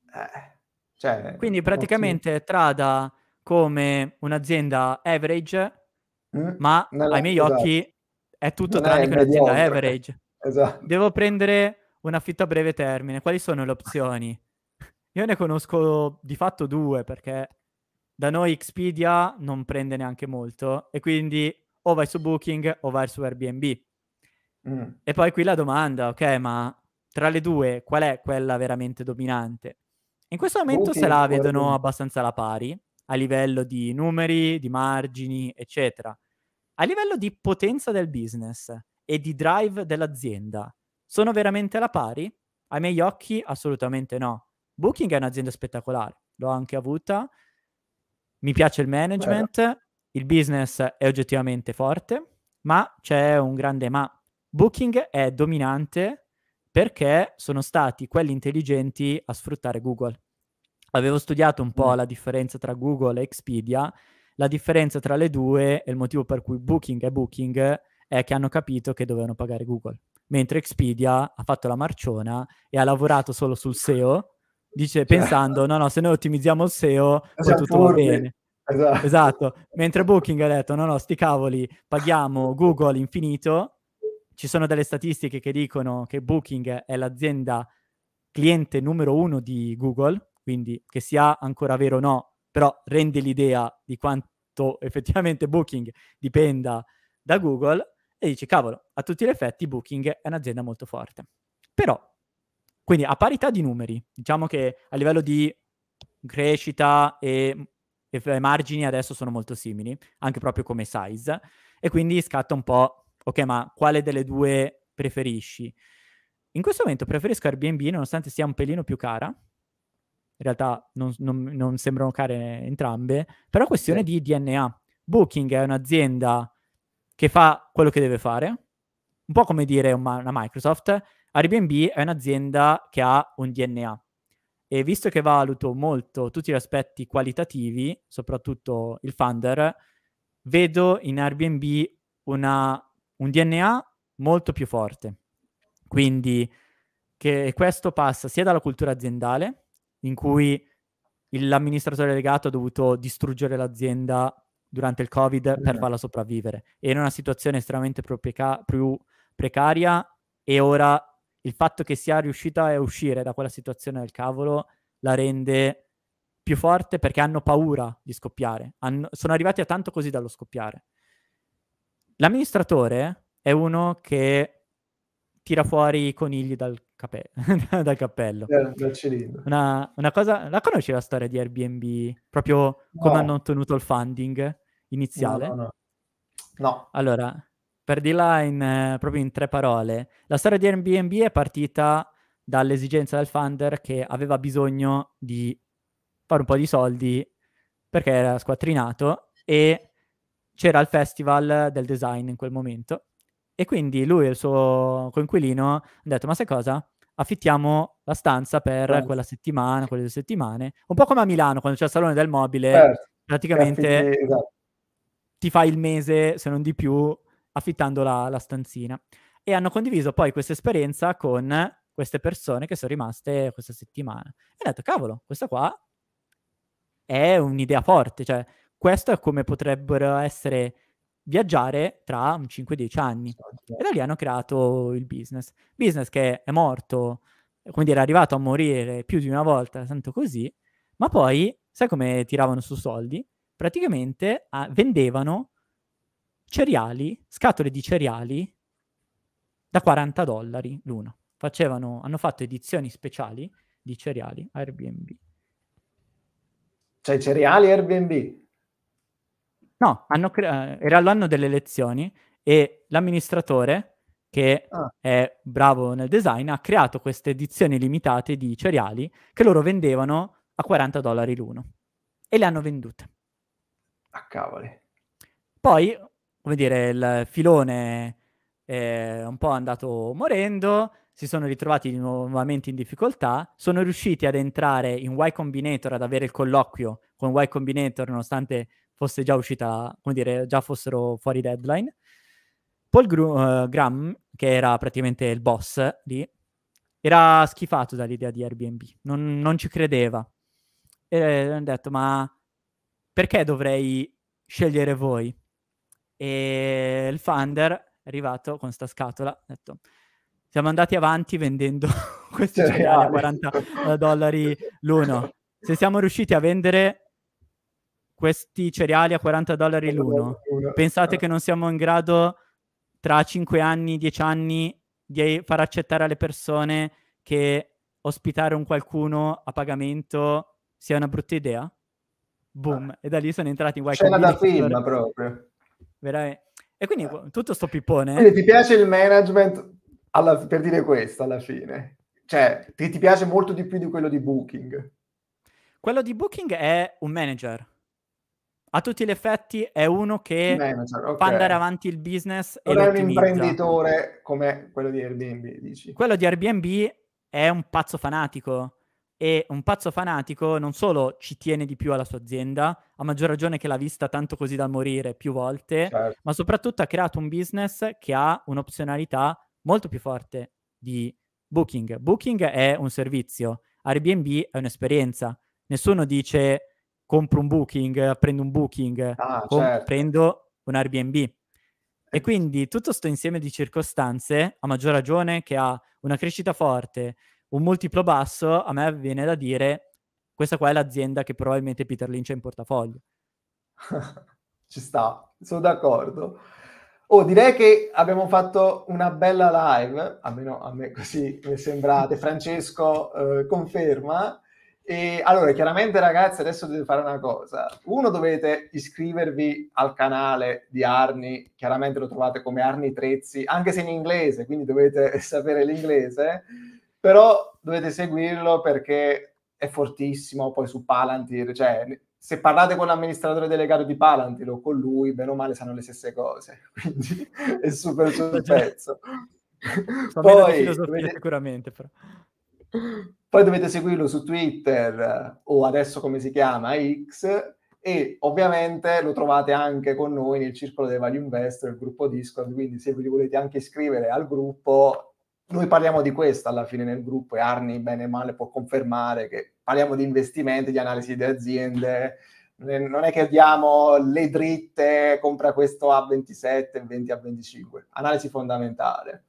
Eh, cioè, Quindi praticamente molti... Trada come un'azienda average, mm? ma Nella... ai miei esatto. occhi è tutto non tranne che un'azienda average. Esatto. Devo prendere un affitto a breve termine, quali sono le opzioni? Io ne conosco di fatto due perché da noi Expedia non prende neanche molto e quindi o vai su Booking o vai su Airbnb. Mm. E poi qui la domanda, ok, ma tra le due qual è quella veramente dominante? In questo boh, momento okay, se la guarda. vedono abbastanza alla pari a livello di numeri, di margini, eccetera. A livello di potenza del business e di drive dell'azienda, sono veramente alla pari? Ai miei occhi assolutamente no. Booking è un'azienda spettacolare, l'ho anche avuta, mi piace il management, Beh. Certo. il business è oggettivamente forte, ma c'è un grande ma. Booking è dominante perché sono stati quelli intelligenti a sfruttare Google. Avevo studiato un po' mm. la differenza tra Google e Expedia, la differenza tra le due e il motivo per cui Booking e Booking è che hanno capito che dovevano pagare Google, mentre Expedia ha fatto la marciona e ha lavorato solo sul SEO, dice, cioè. pensando no no, se noi ottimizziamo il SEO poi tutto va bene. Esatto. esatto. Mentre Booking ha detto: no, no, sti cavoli, paghiamo Google infinito ci sono delle statistiche che dicono che Booking è l'azienda cliente numero uno di Google, quindi che sia ancora vero o no, però rende l'idea di quanto effettivamente Booking dipenda da Google e dici cavolo, a tutti gli effetti Booking è un'azienda molto forte. Però, quindi a parità di numeri, diciamo che a livello di crescita e, e margini adesso sono molto simili, anche proprio come size, e quindi scatta un po' ok, ma quale delle due preferisci? In questo momento preferisco Airbnb nonostante sia un pelino più cara. In realtà non, non, non sembrano care entrambe, però questione sì. di DNA. Booking è un'azienda che fa quello che deve fare, un po' come dire una, Microsoft. Airbnb è un'azienda che ha un DNA. E visto che valuto molto tutti gli aspetti qualitativi, soprattutto il funder, vedo in Airbnb una un DNA molto più forte. Quindi che questo passa sia dalla cultura aziendale, in cui l'amministratore legato ha dovuto distruggere l'azienda durante il Covid per esatto. farla sopravvivere. Era una situazione estremamente preca- più precaria e ora il fatto che sia riuscita a uscire da quella situazione del cavolo la rende più forte perché hanno paura di scoppiare. Hanno, sono arrivati a tanto così dallo scoppiare. L'amministratore è uno che tira fuori i conigli dal, cape- dal cappello. Eh, dal cilindro. Una, una, cosa, la conosci la storia di Airbnb? Proprio no. come hanno ottenuto il funding iniziale? No, no, no. Allora, per dirla in, eh, proprio in tre parole, la storia di Airbnb è partita dall'esigenza del funder che aveva bisogno di fare un po' di soldi perché era squattrinato e c'era il festival del design in quel momento e quindi lui e il suo coinquilino hanno detto ma sai cosa? affittiamo la stanza per certo. quella settimana, quelle due settimane, un po' come a Milano quando c'è il salone del mobile, certo. praticamente affitti, esatto. ti fai il mese, se non di più, affittando la, la stanzina. E hanno condiviso poi questa esperienza con queste persone che sono rimaste questa settimana. E hanno detto, cavolo, questa qua è un'idea forte, cioè questo è come potrebbero essere viaggiare tra 5-10 anni. Esatto. E da lì hanno creato il business. Business che è morto, come dire, è arrivato a morire più di una volta, tanto così, ma poi, sai come tiravano su soldi? Praticamente ah, vendevano cereali, scatole di cereali da 40 dollari l'uno. Facevano, hanno fatto edizioni speciali di cereali Airbnb. Cioè cereali Airbnb? No, cre- eh, era l'anno delle elezioni e l'amministratore, che ah. è bravo nel design, ha creato queste edizioni limitate di cereali che loro vendevano a 40 dollari l'uno e le hanno vendute. A cavoli. Poi, come dire, il filone è eh, un po' andato morendo, si sono ritrovati nuovamente in difficoltà, sono riusciti ad entrare in Y Combinator, ad avere il colloquio con Y Combinator, nonostante fosse già uscita, come dire, già fossero fuori deadline. Paul Gru- uh, Graham, che era praticamente il boss lì, era schifato dall'idea di Airbnb, non, non ci credeva. E hanno detto, ma perché dovrei scegliere voi? E il funder è arrivato con sta scatola, ha detto, siamo andati avanti vendendo questi cereali a 40 eh, dollari l'uno. Se siamo riusciti a vendere questi cereali a 40 dollari l'uno, pensate eh. che non siamo in grado tra 5 anni, 10 anni di far accettare alle persone che ospitare un qualcuno a pagamento sia una brutta idea? Boom, ah. e da lì sono entrati in Scena da film proprio. Veramente. E quindi eh. tutto sto pippone. Eh? Quindi ti piace il management alla, per dire questo alla fine? Cioè, ti, ti piace molto di più di quello di Booking? Quello di Booking è un manager a tutti gli effetti è uno che Manager, okay. fa andare avanti il business non è un imprenditore come quello di Airbnb, dici? Quello di Airbnb è un pazzo fanatico e un pazzo fanatico non solo ci tiene di più alla sua azienda, a maggior ragione che l'ha vista tanto così da morire più volte, certo. ma soprattutto ha creato un business che ha un'opzionalità molto più forte di Booking. Booking è un servizio, Airbnb è un'esperienza. Nessuno dice compro un booking, eh, prendo un booking, eh, ah, com- certo. prendo un Airbnb. E quindi tutto questo insieme di circostanze, a maggior ragione che ha una crescita forte, un multiplo basso, a me viene da dire questa qua è l'azienda che probabilmente Peter Lynch ha in portafoglio. Ci sta, sono d'accordo. Oh, direi che abbiamo fatto una bella live, almeno a me così mi sembrate. Francesco eh, conferma. E allora, chiaramente, ragazzi, adesso dovete fare una cosa. Uno, dovete iscrivervi al canale di Arni, chiaramente lo trovate come Arni Trezzi, anche se in inglese, quindi dovete sapere l'inglese, però dovete seguirlo perché è fortissimo poi su Palantir, cioè se parlate con l'amministratore delegato di Palantir o con lui, bene o male sanno le stesse cose, quindi è super cioè, sul pezzo. Poi, dovete... sicuramente, però. Poi dovete seguirlo su Twitter eh, o adesso come si chiama X e ovviamente lo trovate anche con noi nel circolo dei value investor, il gruppo Discord, quindi se vi volete anche iscrivere al gruppo, noi parliamo di questo alla fine nel gruppo e Arni bene o male può confermare che parliamo di investimenti, di analisi di aziende, non è che diamo le dritte, compra questo a 27, 20 a 25, analisi fondamentale.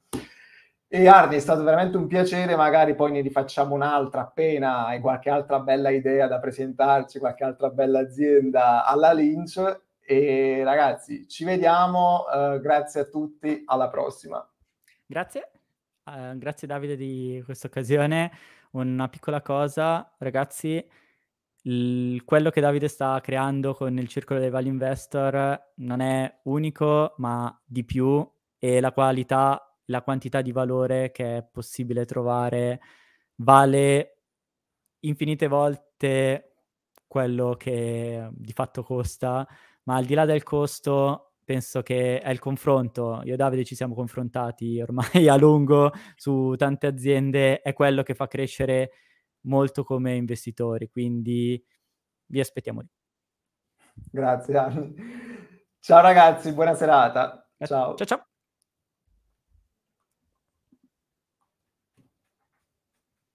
E Ardi, è stato veramente un piacere, magari poi ne rifacciamo un'altra appena hai qualche altra bella idea da presentarci, qualche altra bella azienda alla Lynch. E ragazzi, ci vediamo, uh, grazie a tutti, alla prossima. Grazie, uh, grazie Davide di questa occasione. Una piccola cosa, ragazzi, il, quello che Davide sta creando con il circolo dei value investor non è unico, ma di più e la qualità la quantità di valore che è possibile trovare vale infinite volte quello che di fatto costa, ma al di là del costo penso che è il confronto. Io e Davide ci siamo confrontati ormai a lungo su tante aziende, è quello che fa crescere molto come investitori, quindi vi aspettiamo lì. Grazie Anni. Ciao ragazzi, buona serata. Ciao ciao. ciao.